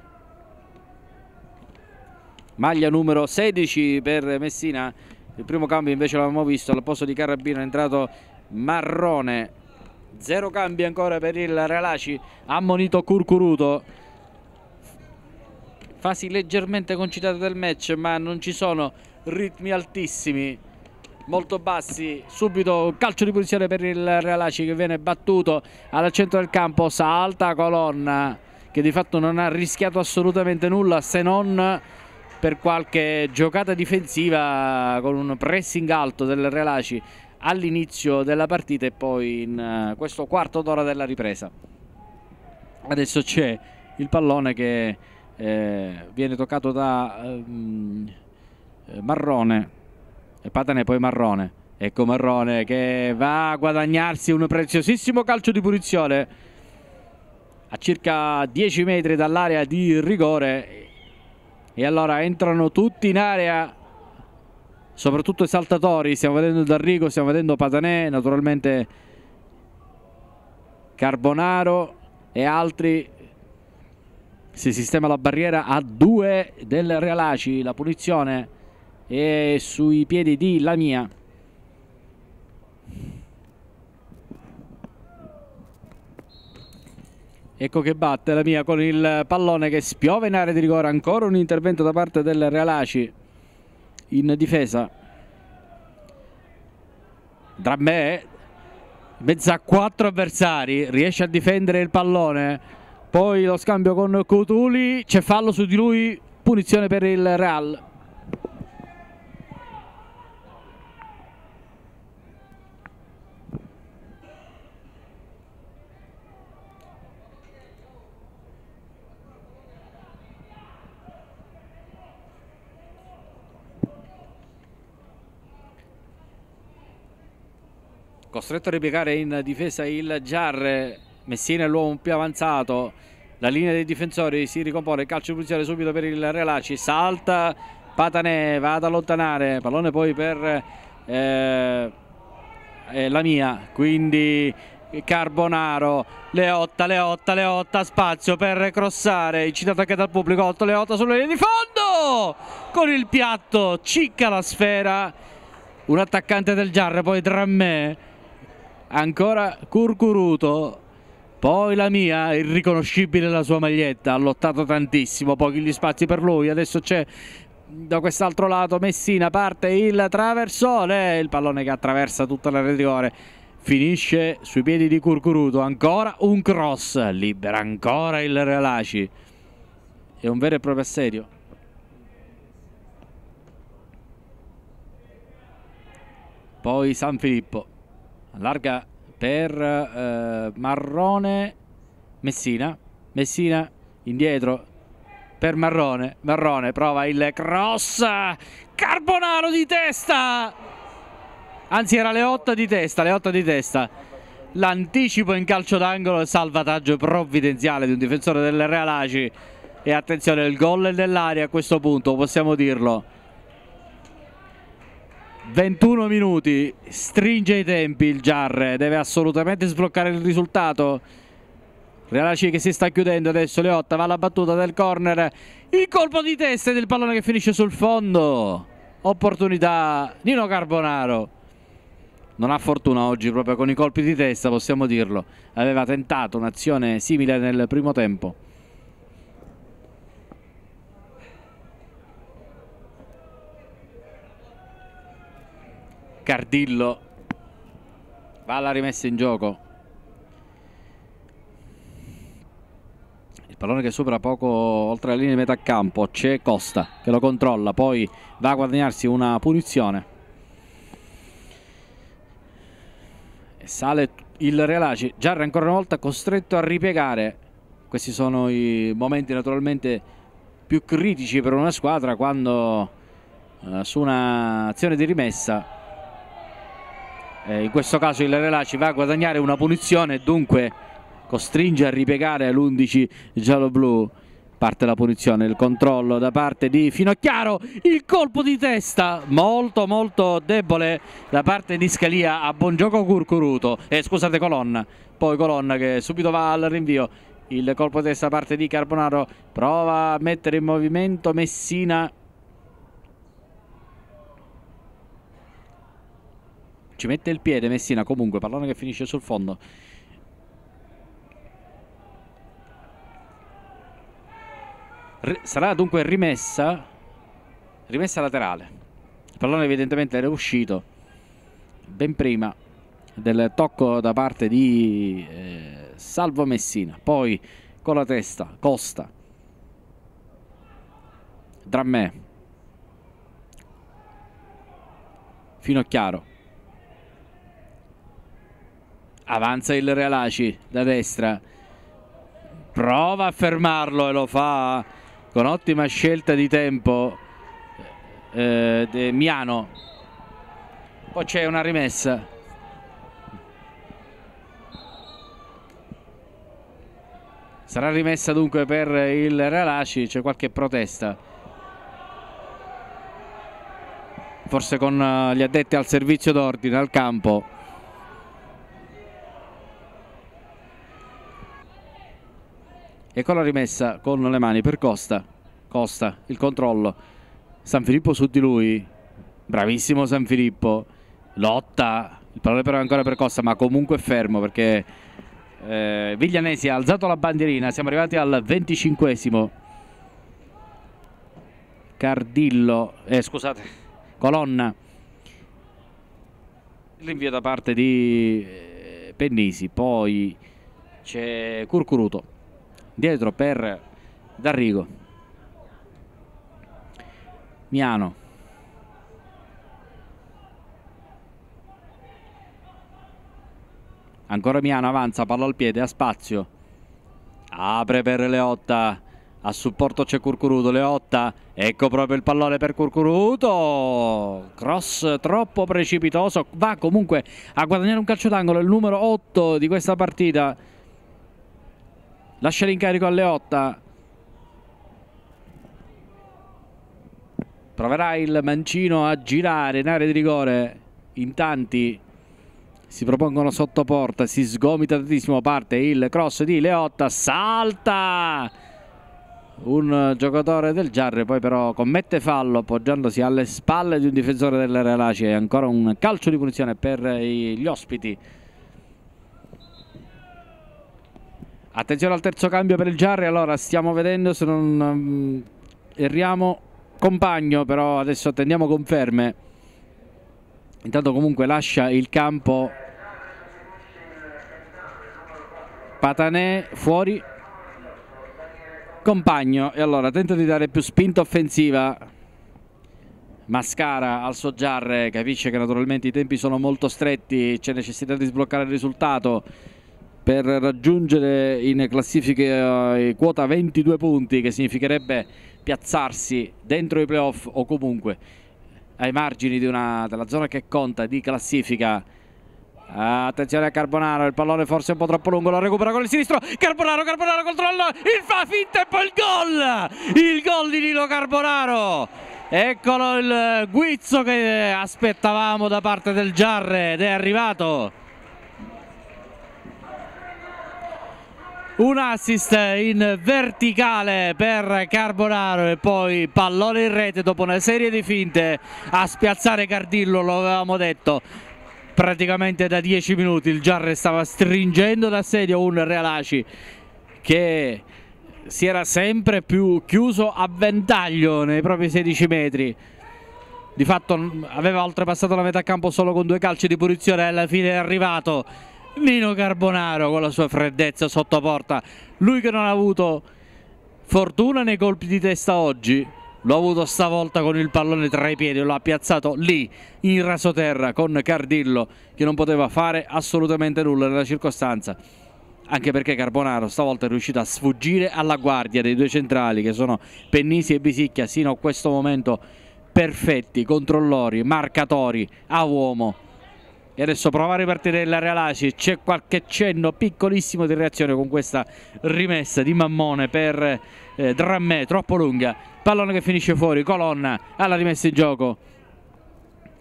Maglia numero 16 per Messina, il primo cambio invece l'abbiamo visto, al posto di Carabino è entrato Marrone. Zero cambi ancora per il Relaci, ammonito Curcuruto. Fasi leggermente concitate del match ma non ci sono ritmi altissimi molto bassi subito calcio di posizione per il Real Aci che viene battuto al centro del campo salta Colonna che di fatto non ha rischiato assolutamente nulla se non per qualche giocata difensiva con un pressing alto del Real Aci all'inizio della partita e poi in eh, questo quarto d'ora della ripresa adesso c'è il pallone che eh, viene toccato da ehm, eh, Marrone e Patane poi Marrone. Ecco Marrone che va a guadagnarsi un preziosissimo calcio di punizione a circa 10 metri dall'area di rigore e allora entrano tutti in area soprattutto i saltatori stiamo vedendo D'Arrigo, stiamo vedendo Patanè naturalmente Carbonaro e altri si sistema la barriera a due del Realaci la punizione e sui piedi di Lamia Ecco che batte Lamia con il pallone che spiove in area di rigore. Ancora un intervento da parte del Realaci in difesa. Drammè, mezza a quattro avversari, riesce a difendere il pallone. Poi lo scambio con Cutuli, c'è fallo su di lui, punizione per il Real. costretto a ripiegare in difesa il Giarre, Messina è l'uomo più avanzato, la linea dei difensori si ricompone, calcio di punizione subito per il Relaci, salta Patanè, va ad allontanare, pallone poi per eh, eh, la mia, quindi Carbonaro, Leotta, Leotta, Leotta, spazio per crossare, incitato anche dal pubblico, 8 Leotta sulla linea di fondo, con il piatto, cicca la sfera, un attaccante del Giarre, poi Drammè ancora Curcuruto poi la mia, irriconoscibile la sua maglietta, ha lottato tantissimo, pochi gli spazi per lui, adesso c'è da quest'altro lato Messina, parte il traversone, il pallone che attraversa tutta la rigore, finisce sui piedi di Curcuruto, ancora un cross, libera ancora il Realaci, è un vero e proprio assedio. Poi San Filippo allarga per eh, Marrone Messina Messina indietro per Marrone Marrone prova il cross Carbonaro di testa anzi era Leotta di testa Leotta di testa l'anticipo in calcio d'angolo e salvataggio provvidenziale di un difensore del Real Aci e attenzione il gol è nell'aria a questo punto possiamo dirlo 21 minuti, stringe i tempi il Giarre, deve assolutamente sbloccare il risultato. Realaci che si sta chiudendo adesso le 8, va alla battuta del corner, il colpo di testa del pallone che finisce sul fondo. Opportunità Nino Carbonaro. Non ha fortuna oggi proprio con i colpi di testa, possiamo dirlo. Aveva tentato un'azione simile nel primo tempo. Cardillo va alla rimessa in gioco il pallone che supera poco oltre la linea di metà campo c'è Costa che lo controlla poi va a guadagnarsi una punizione e sale il Realaci Giarra ancora una volta costretto a ripiegare questi sono i momenti naturalmente più critici per una squadra quando eh, su azione di rimessa eh, in questo caso il Relaci va a guadagnare una punizione dunque costringe a ripiegare l'11 giallo-blu parte la punizione, il controllo da parte di Finocchiaro, il colpo di testa molto molto debole da parte di Scalia a buongioco Curcuruto, eh, scusate Colonna, poi Colonna che subito va al rinvio, il colpo di testa da parte di Carbonaro, prova a mettere in movimento Messina Ci mette il piede Messina comunque, pallone che finisce sul fondo. R sarà dunque rimessa, rimessa laterale. Il pallone evidentemente era uscito ben prima del tocco da parte di eh, Salvo Messina. Poi con la testa, Costa, Drammè, fino chiaro avanza il Realaci da destra prova a fermarlo e lo fa con ottima scelta di tempo eh, de Miano poi c'è una rimessa sarà rimessa dunque per il Realaci c'è qualche protesta forse con eh, gli addetti al servizio d'ordine al campo e con la rimessa con le mani per Costa. Costa, il controllo. San Filippo su di lui. Bravissimo San Filippo. Lotta. Il pallone però è ancora per Costa, ma comunque fermo perché eh, Viglianesi ha alzato la bandierina. Siamo arrivati al 25 Cardillo, eh, scusate, Colonna. Rinvio da parte di eh, Pennisi, poi c'è Curcuruto dietro per D'Arrigo Miano ancora Miano avanza palla al piede a spazio apre per Leotta a supporto c'è Curcuruto, Leotta, ecco proprio il pallone per Curcuruto, cross troppo precipitoso, va comunque a guadagnare un calcio d'angolo il numero 8 di questa partita, Lascia l'incarico a Leotta. Proverà il Mancino a girare in area di rigore. In tanti si propongono sotto porta, si sgomita tantissimo, parte il cross di Leotta, salta un giocatore del Giarre, poi però commette fallo appoggiandosi alle spalle di un difensore dell'area Lace e ancora un calcio di punizione per gli ospiti. Attenzione al terzo cambio per il Giarri, allora stiamo vedendo se non mm, erriamo compagno, però adesso attendiamo conferme. Intanto comunque lascia il campo Patanè fuori compagno e allora tenta di dare più spinta offensiva Mascara al suo Soggiarre capisce che naturalmente i tempi sono molto stretti c'è necessità di sbloccare il risultato per raggiungere in classifiche eh, quota 22 punti che significherebbe piazzarsi dentro i playoff o comunque ai margini una, della zona che conta di classifica Attenzione a Carbonaro, il pallone forse un po' troppo lungo, lo recupera con il sinistro. Carbonaro, Carbonaro controllo il fa finta e poi il gol! Il gol di Lilo Carbonaro! Eccolo il guizzo che aspettavamo da parte del Giarre ed è arrivato. un assist in verticale per Carbonaro e poi pallone in rete dopo una serie di finte a spiazzare Cardillo, lo avevamo detto praticamente da 10 minuti il Giarre stava stringendo d'assedio un Realaci che si era sempre più chiuso a ventaglio nei propri 16 metri di fatto aveva oltrepassato la metà campo solo con due calci di punizione alla fine è arrivato Nino Carbonaro con la sua freddezza sotto porta, lui che non ha avuto fortuna nei colpi di testa oggi, l'ha avuto stavolta con il pallone tra i piedi, l'ha piazzato lì in rasoterra con Cardillo che non poteva fare assolutamente nulla nella circostanza anche perché Carbonaro stavolta è riuscito a sfuggire alla guardia dei due centrali che sono Pennisi e Bisicchia sino a questo momento perfetti, controllori, marcatori a uomo e adesso prova a ripartire la Realasi c'è qualche cenno piccolissimo di reazione con questa rimessa di Mammone per eh, Drammè troppo lunga pallone che finisce fuori Colonna alla rimessa in gioco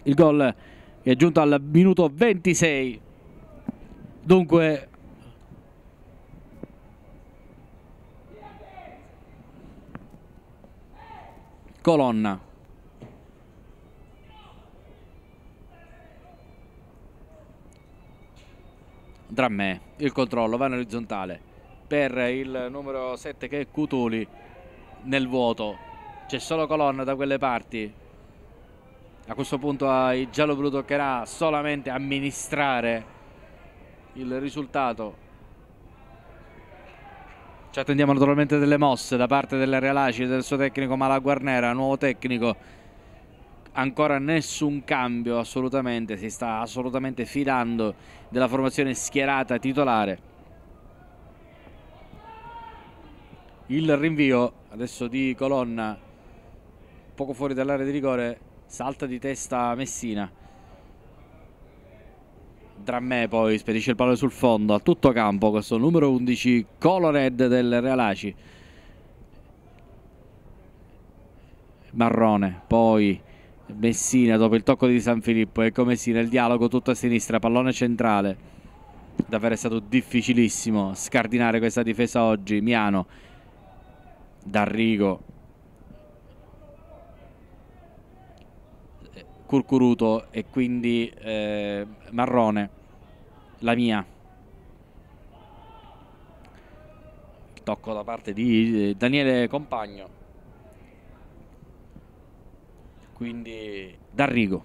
il gol è giunto al minuto 26 dunque Colonna tra me il controllo va in orizzontale per il numero 7 che è Cutuli nel vuoto, c'è solo Colonna da quelle parti, a questo punto il giallo-blu toccherà solamente amministrare il risultato. Ci attendiamo naturalmente delle mosse da parte della Realaci e del suo tecnico Malaguarnera, nuovo tecnico ancora nessun cambio assolutamente, si sta assolutamente fidando della formazione schierata titolare. Il rinvio adesso di Colonna, poco fuori dall'area di rigore, salta di testa Messina. Drammè poi spedisce il pallone sul fondo, a tutto campo questo numero 11 Colored del Real Aci. Marrone, poi Messina dopo il tocco di San Filippo e come Messina il dialogo tutto a sinistra, pallone centrale davvero è stato difficilissimo scardinare questa difesa oggi Miano D'Arrigo Curcuruto e quindi eh, Marrone la mia tocco da parte di eh, Daniele Compagno quindi D'Arrigo.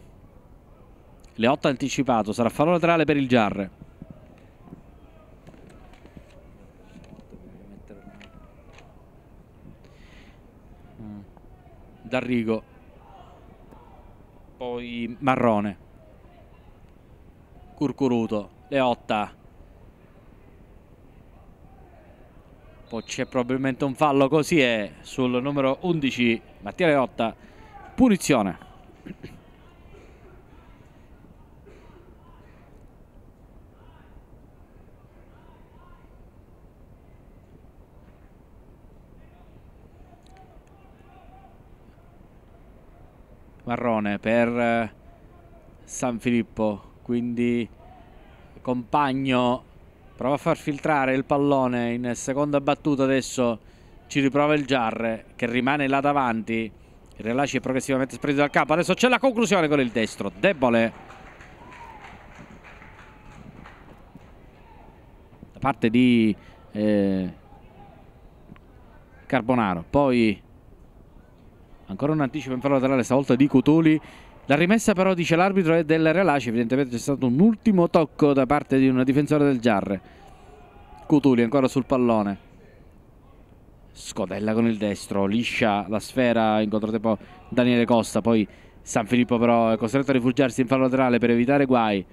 Leotta anticipato, sarà fallo laterale per il Giarre. D'Arrigo. Poi Marrone. Curcuruto. Leotta. Poi c'è probabilmente un fallo così è eh, sul numero 11 Mattia Leotta punizione. Marrone per eh, San Filippo, quindi compagno prova a far filtrare il pallone in seconda battuta adesso ci riprova il Giarre che rimane là davanti il Relaci è progressivamente spreso dal campo. Adesso c'è la conclusione con il destro. Debole. Da parte di eh, Carbonaro. Poi ancora un anticipo in ferro laterale, stavolta di Cutuli. La rimessa però, dice l'arbitro, è del Relaci. Evidentemente c'è stato un ultimo tocco da parte di un difensore del Giarre. Cutuli ancora sul pallone scodella con il destro, liscia la sfera in controtempo Daniele Costa, poi San Filippo però è costretto a rifugiarsi in fallo laterale per evitare guai.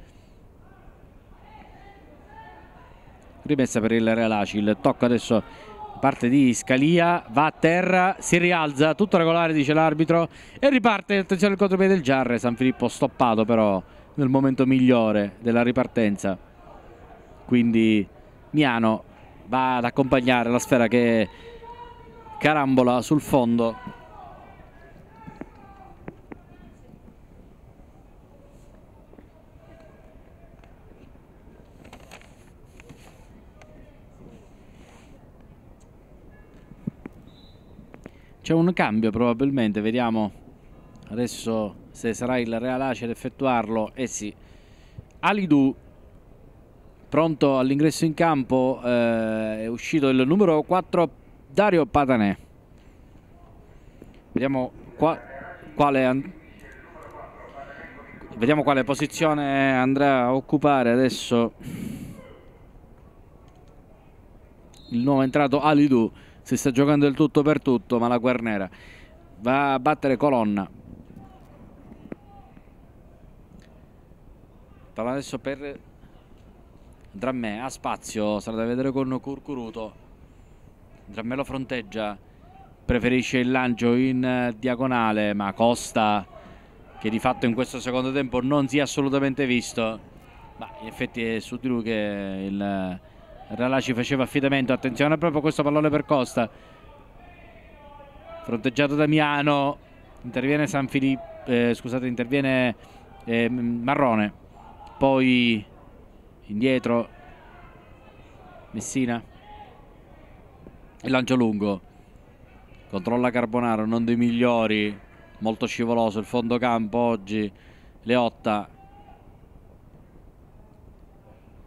Rimessa per il Real Aci, il tocco adesso parte di Scalia, va a terra, si rialza, tutto regolare dice l'arbitro e riparte, attenzione al contropiede del Giarre, San Filippo stoppato però nel momento migliore della ripartenza. Quindi Miano va ad accompagnare la sfera che carambola sul fondo c'è un cambio probabilmente vediamo adesso se sarà il Real Ace ad effettuarlo eh sì Alidu pronto all'ingresso in campo eh, è uscito il numero 4 Dario Patanè. Vediamo qua, quale vediamo quale posizione andrà a occupare adesso il nuovo entrato Alidu si sta giocando il tutto per tutto ma la Guarnera va a battere colonna parla adesso per Drammè ha spazio sarà da vedere con Curcuruto Drammelo fronteggia, preferisce il lancio in eh, diagonale, ma Costa che di fatto in questo secondo tempo non si è assolutamente visto, ma in effetti è su di lui che il eh, Rala ci faceva affidamento, attenzione proprio a questo pallone per Costa, fronteggiato da Miano, interviene San Filippo, eh, scusate, interviene eh, Marrone, poi indietro Messina il lancio lungo. Controlla Carbonaro, non dei migliori. Molto scivoloso il fondo campo oggi. Leotta.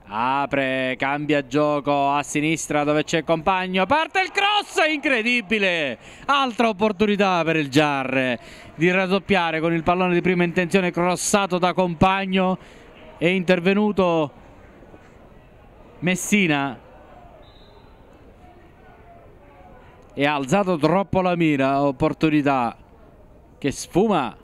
Apre, cambia gioco a sinistra dove c'è il compagno. Parte il cross, incredibile! Altra opportunità per il Giarre di raddoppiare con il pallone di prima intenzione crossato da compagno. È intervenuto Messina e ha alzato troppo la mira, opportunità che sfuma.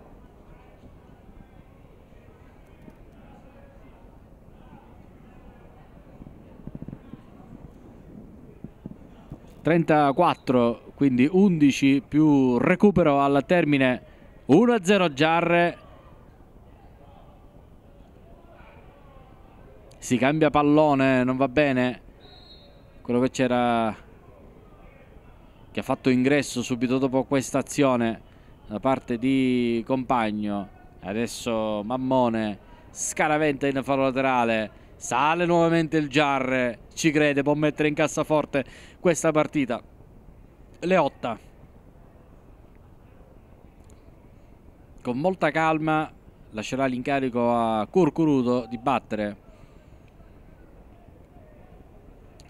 ...34, quindi 11 più recupero alla termine 1-0 Giarre. Si cambia pallone, non va bene. Quello che c'era che ha fatto ingresso subito dopo questa azione da parte di Compagno adesso Mammone scaraventa in faro laterale sale nuovamente il Giarre ci crede, può mettere in cassaforte questa partita Leotta con molta calma lascerà l'incarico a Curcuruto di battere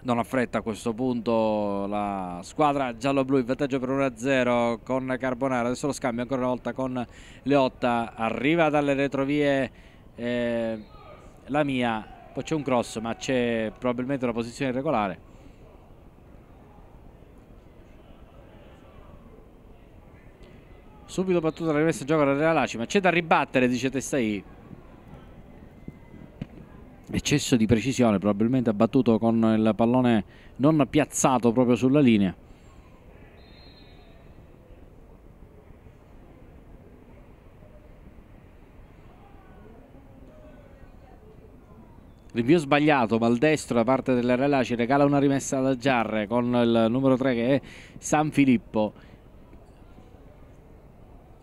non affretta a questo punto la squadra giallo-blu in vantaggio per 1-0 con Carbonara adesso lo scambio ancora una volta con Leotta arriva dalle retrovie eh, la mia poi c'è un cross ma c'è probabilmente una posizione irregolare subito battuta la rimessa in gioco da Realaci ma c'è da ribattere dice Testai eccesso di precisione, probabilmente ha battuto con il pallone non piazzato proprio sulla linea. Rinvio sbagliato, maldestro da parte della Rela ci regala una rimessa da Giarre con il numero 3 che è San Filippo.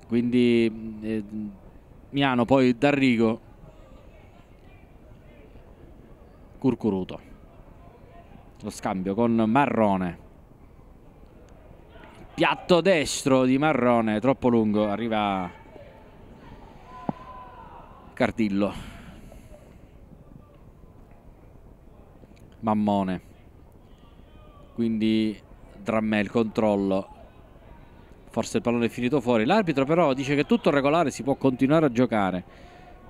Quindi eh, Miano poi D'Arrigo Curcuruto. Lo scambio con Marrone. Piatto destro di Marrone, troppo lungo, arriva Cardillo. Mammone. Quindi Drammè il controllo. Forse il pallone è finito fuori. L'arbitro però dice che tutto regolare si può continuare a giocare.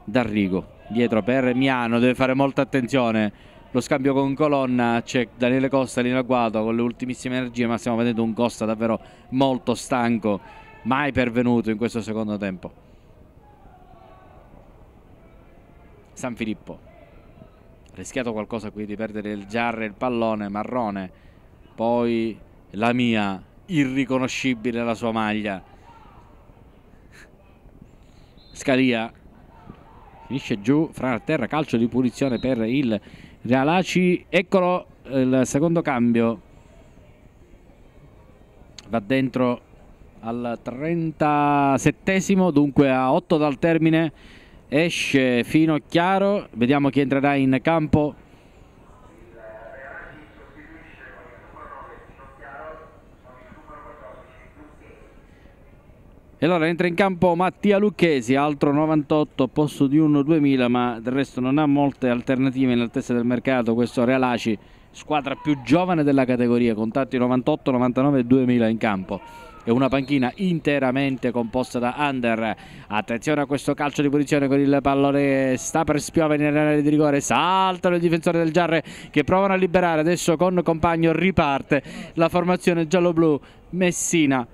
D'Arrigo dietro per Miano, deve fare molta attenzione. Lo scambio con Colonna, c'è Daniele Costa lì in agguato con le ultimissime energie, ma stiamo vedendo un Costa davvero molto stanco, mai pervenuto in questo secondo tempo. San Filippo. Rischiato qualcosa qui di perdere il giarre, il pallone, marrone. Poi la mia, irriconoscibile la sua maglia. Scalia finisce giù fra terra calcio di punizione per il Realaci eccolo il secondo cambio va dentro al 37 dunque a 8 dal termine esce fino a chiaro vediamo chi entrerà in campo E allora entra in campo Mattia Lucchesi, altro 98, posto di 1-2000, ma del resto non ha molte alternative in altezza del mercato questo Realaci, squadra più giovane della categoria, contatti 98, 99 e 2000 in campo e una panchina interamente composta da under. Attenzione a questo calcio di punizione con il pallone, sta per spiovere nell'area di rigore, saltano il difensore del Giarre che provano a liberare, adesso con compagno riparte la formazione giallo-blu Messina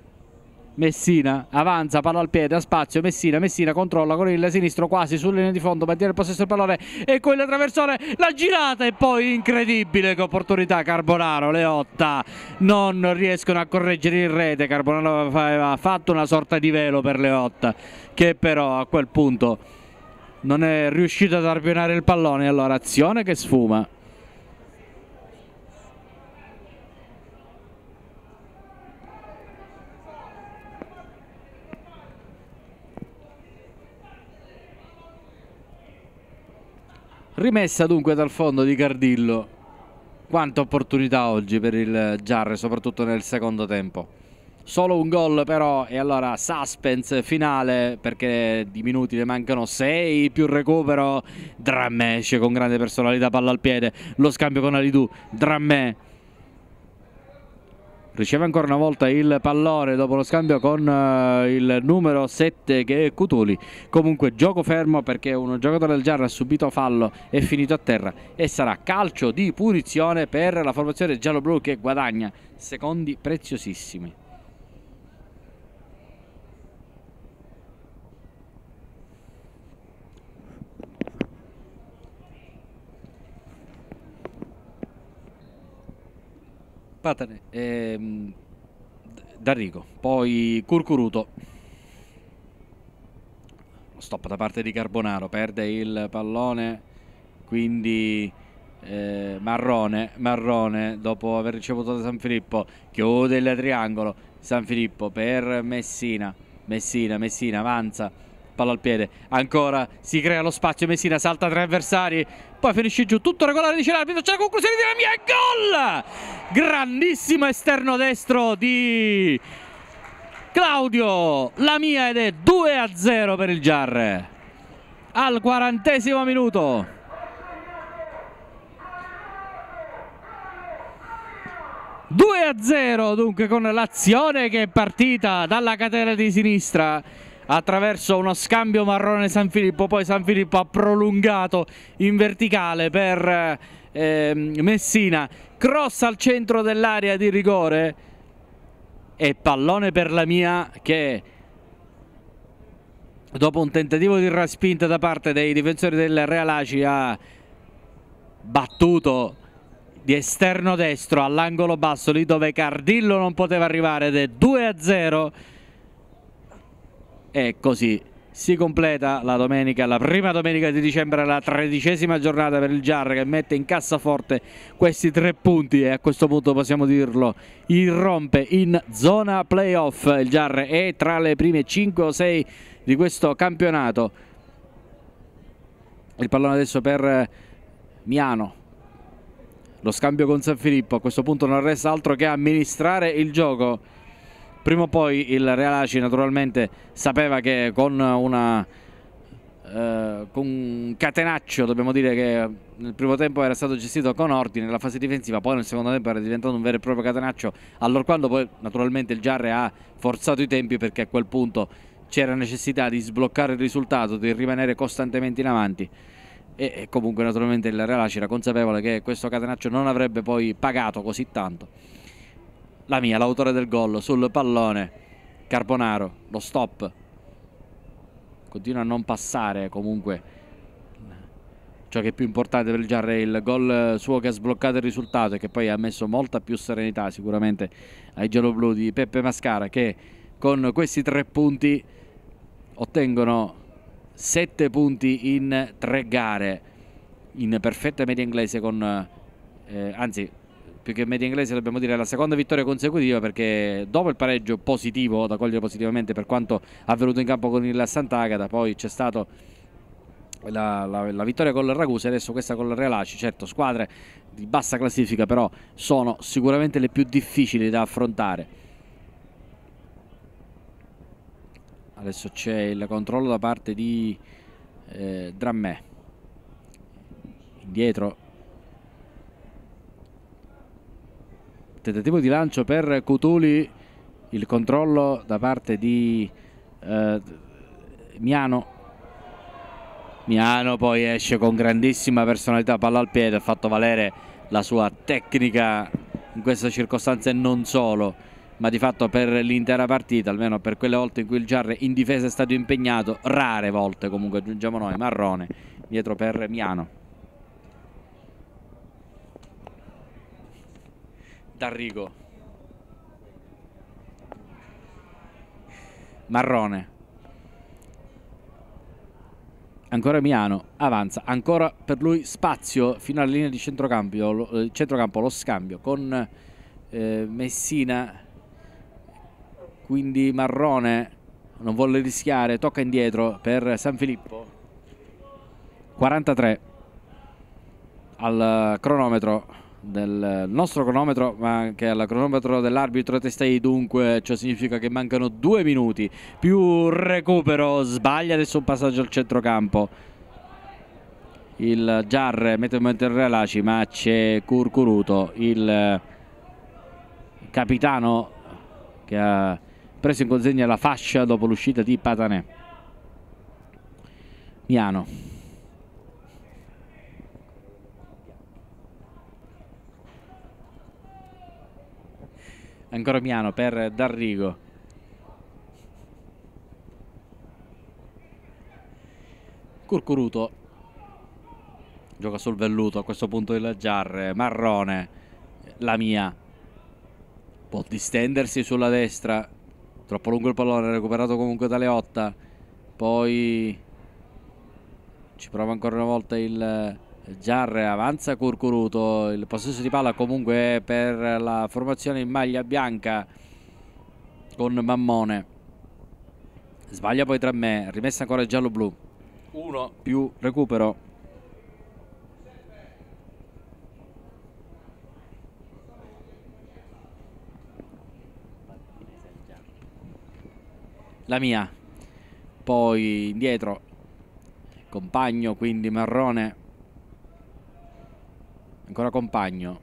Messina avanza, palla al piede, a spazio, Messina, Messina controlla con il sinistro quasi sulla linea di fondo, mantiene il possesso del pallone e con il traversone la girata e poi incredibile che opportunità Carbonaro, Leotta non riescono a correggere in rete, Carbonaro aveva fatto una sorta di velo per Leotta che però a quel punto non è riuscito ad arpionare il pallone, allora azione che sfuma. Rimessa dunque dal fondo di Cardillo. Quanta opportunità oggi per il Giarre, soprattutto nel secondo tempo. Solo un gol però e allora suspense finale perché di minuti ne mancano 6 più recupero. Drammè esce con grande personalità, palla al piede, lo scambio con Alidou, Drammè Riceve ancora una volta il pallone dopo lo scambio con uh, il numero 7 che è Cutuli. Comunque gioco fermo perché un giocatore del Giarra ha subito fallo, è finito a terra e sarà calcio di punizione per la formazione giallo-blu che guadagna secondi preziosissimi. Patane, ehm, D'Arrigo, poi Curcuruto. Stop da parte di Carbonaro, perde il pallone, quindi eh, Marrone, Marrone dopo aver ricevuto da San Filippo, chiude il triangolo, San Filippo per Messina, Messina, Messina avanza, palla al piede, ancora si crea lo spazio, Messina salta tre avversari, poi finisce giù tutto regolare dice l'arbitro c'è la conclusione di Lamia e gol grandissimo esterno destro di Claudio Lamia ed è 2 a 0 per il Giarre al quarantesimo minuto a 0 dunque con l'azione che è partita dalla catena di sinistra attraverso uno scambio Marrone-San Filippo, poi San Filippo ha prolungato in verticale per eh, Messina, cross al centro dell'area di rigore e pallone per la mia che dopo un tentativo di raspinta da parte dei difensori del Real Aci ha battuto di esterno destro all'angolo basso lì dove Cardillo non poteva arrivare ed è 2 a 0 e così si completa la domenica, la prima domenica di dicembre, la tredicesima giornata per il Giar che mette in cassaforte questi tre punti e a questo punto possiamo dirlo, irrompe in zona playoff. Il Giar è tra le prime 5 o 6 di questo campionato. Il pallone adesso per Miano. Lo scambio con San Filippo, a questo punto non resta altro che amministrare il gioco Prima o poi il Real Aci naturalmente sapeva che con una eh, con un catenaccio dobbiamo dire che nel primo tempo era stato gestito con ordine nella fase difensiva poi nel secondo tempo era diventato un vero e proprio catenaccio allora quando poi naturalmente il Giarre ha forzato i tempi perché a quel punto c'era necessità di sbloccare il risultato di rimanere costantemente in avanti e, e comunque naturalmente il Real Aci era consapevole che questo catenaccio non avrebbe poi pagato così tanto la mia, l'autore del gol, sul pallone. Carbonaro, lo stop. Continua a non passare comunque ciò che è più importante per il Giarre, il gol suo che ha sbloccato il risultato e che poi ha messo molta più serenità sicuramente ai gialloblu di Peppe Mascara che con questi tre punti ottengono sette punti in tre gare in perfetta media inglese con eh, anzi più che media inglese dobbiamo dire la seconda vittoria consecutiva perché dopo il pareggio positivo da cogliere positivamente per quanto avvenuto in campo con il Sant'Agata poi c'è stato la, la, la, vittoria con il Ragusa e adesso questa con il Real Aci certo squadre di bassa classifica però sono sicuramente le più difficili da affrontare adesso c'è il controllo da parte di eh, Drammè indietro tentativo di lancio per Cutuli il controllo da parte di eh, Miano Miano poi esce con grandissima personalità palla al piede ha fatto valere la sua tecnica in queste circostanze non solo ma di fatto per l'intera partita almeno per quelle volte in cui il Giarre in difesa è stato impegnato rare volte comunque aggiungiamo noi Marrone dietro per Miano D'Arrigo. Marrone. Ancora Miano, avanza, ancora per lui spazio fino alla linea di centrocampo, lo, eh, centrocampo, lo scambio con eh, Messina, quindi Marrone non vuole rischiare, tocca indietro per San Filippo, 43 al cronometro del nostro cronometro ma anche al cronometro dell'arbitro Testei dunque ciò significa che mancano due minuti più recupero sbaglia adesso un passaggio al centrocampo il Giarre mette in mente il Relaci ma c'è Curcuruto il capitano che ha preso in consegna la fascia dopo l'uscita di Patanè Miano ancora piano per D'Arrigo Curcuruto gioca sul velluto a questo punto il Giarre Marrone la mia può distendersi sulla destra troppo lungo il pallone recuperato comunque da Leotta poi ci prova ancora una volta il Giar avanza Curcuruto, il possesso di palla comunque per la formazione in maglia bianca con Mammone. Sbaglia poi tra me, rimessa ancora giallo-blu. Uno più recupero. La mia, poi indietro, compagno quindi Marrone Ancora compagno.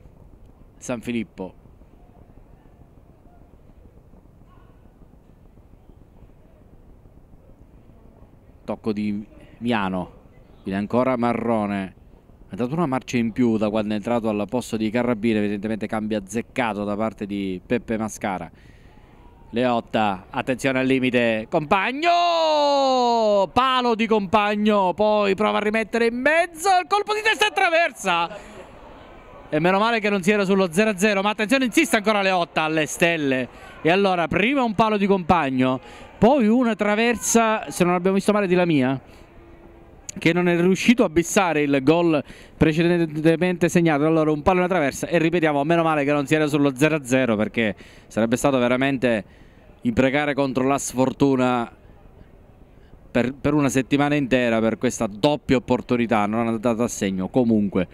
San Filippo. Tocco di Miano. Viene ancora Marrone. Ha dato una marcia in più da quando è entrato al posto di Carrabine. Evidentemente cambia azzeccato da parte di Peppe Mascara. Leotta, attenzione al limite, compagno, palo di compagno, poi prova a rimettere in mezzo, il colpo di testa attraversa e meno male che non si era sullo 0-0, ma attenzione, insiste ancora Leotta alle stelle. E allora, prima un palo di compagno, poi una traversa, se non abbiamo visto male, di Lamia che non è riuscito a bissare il gol precedentemente segnato. Allora un palo e una traversa e ripetiamo, meno male che non si era sullo 0-0 perché sarebbe stato veramente imprecare contro la sfortuna per, per una settimana intera per questa doppia opportunità non andata a segno comunque.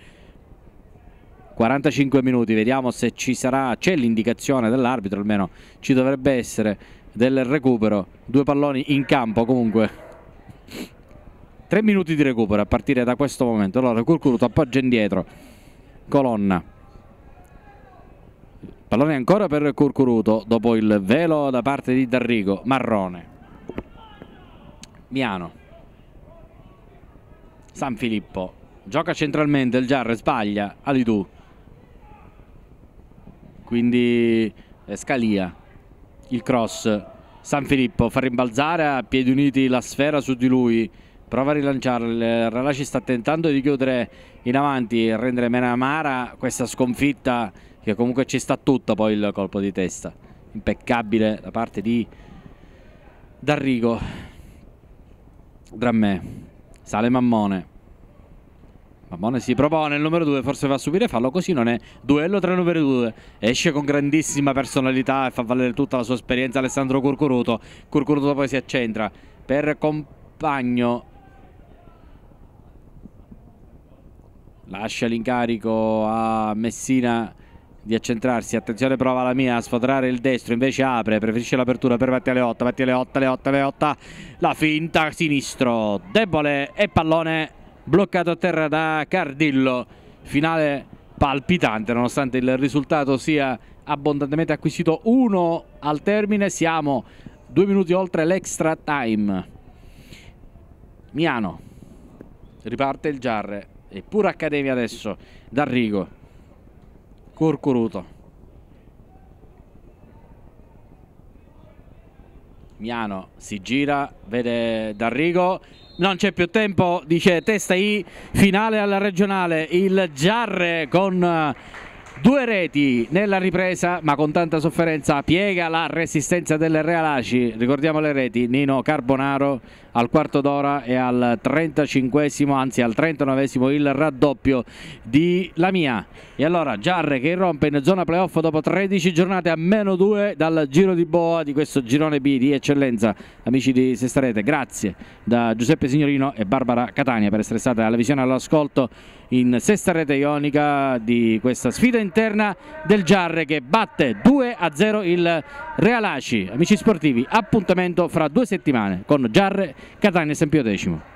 45 minuti, vediamo se ci sarà, c'è l'indicazione dell'arbitro, almeno ci dovrebbe essere del recupero, due palloni in campo comunque. Tre minuti di recupero a partire da questo momento. Allora Curcuruto appoggia indietro, colonna. Pallone ancora per Curcuruto dopo il velo da parte di Darrigo, Marrone. Miano. San Filippo. Gioca centralmente il Giarre, sbaglia, Alidù quindi eh, Scalia, il cross, San Filippo fa rimbalzare a piedi uniti la sfera su di lui, prova a rilanciarla, il Ralaci sta tentando di chiudere in avanti, rendere meno amara questa sconfitta che comunque ci sta tutta poi il colpo di testa, impeccabile da parte di D'Arrigo, Drammè, sale Mammone Mammone si propone il numero 2, forse va a subire fallo, così non è. Duello tra il numero 2, esce con grandissima personalità e fa valere tutta la sua esperienza Alessandro Curcuruto. Curcuruto poi si accentra per compagno. Lascia l'incarico a Messina di accentrarsi, attenzione prova la mia a sfoderare il destro, invece apre, preferisce l'apertura per Mattia Leotta, Mattia Leotta, Leotta, Leotta, la finta sinistro, debole e pallone bloccato a terra da Cardillo. Finale palpitante nonostante il risultato sia abbondantemente acquisito 1 al termine. Siamo due minuti oltre l'extra time. Miano riparte il Giarre e pure Accademia adesso D'Arrigo Corcoruto Miano si gira vede D'Arrigo non c'è più tempo, dice testa I, finale alla regionale, il Giarre con eh, Due reti nella ripresa, ma con tanta sofferenza, piega la resistenza delle Realaci. Ricordiamo le reti, Nino Carbonaro al quarto d'ora e al 35 anzi al 39 il raddoppio di Lamia. E allora Giarre che rompe in zona playoff dopo 13 giornate a meno 2 dal giro di boa di questo girone B di eccellenza. Amici di Sestarete, grazie da Giuseppe Signorino e Barbara Catania per essere state alla visione e all'ascolto in sesta rete ionica di questa sfida interna del Giarre che batte 2 a 0 il Realaci. Amici sportivi, appuntamento fra due settimane con Giarre Catania Sempio Decimo.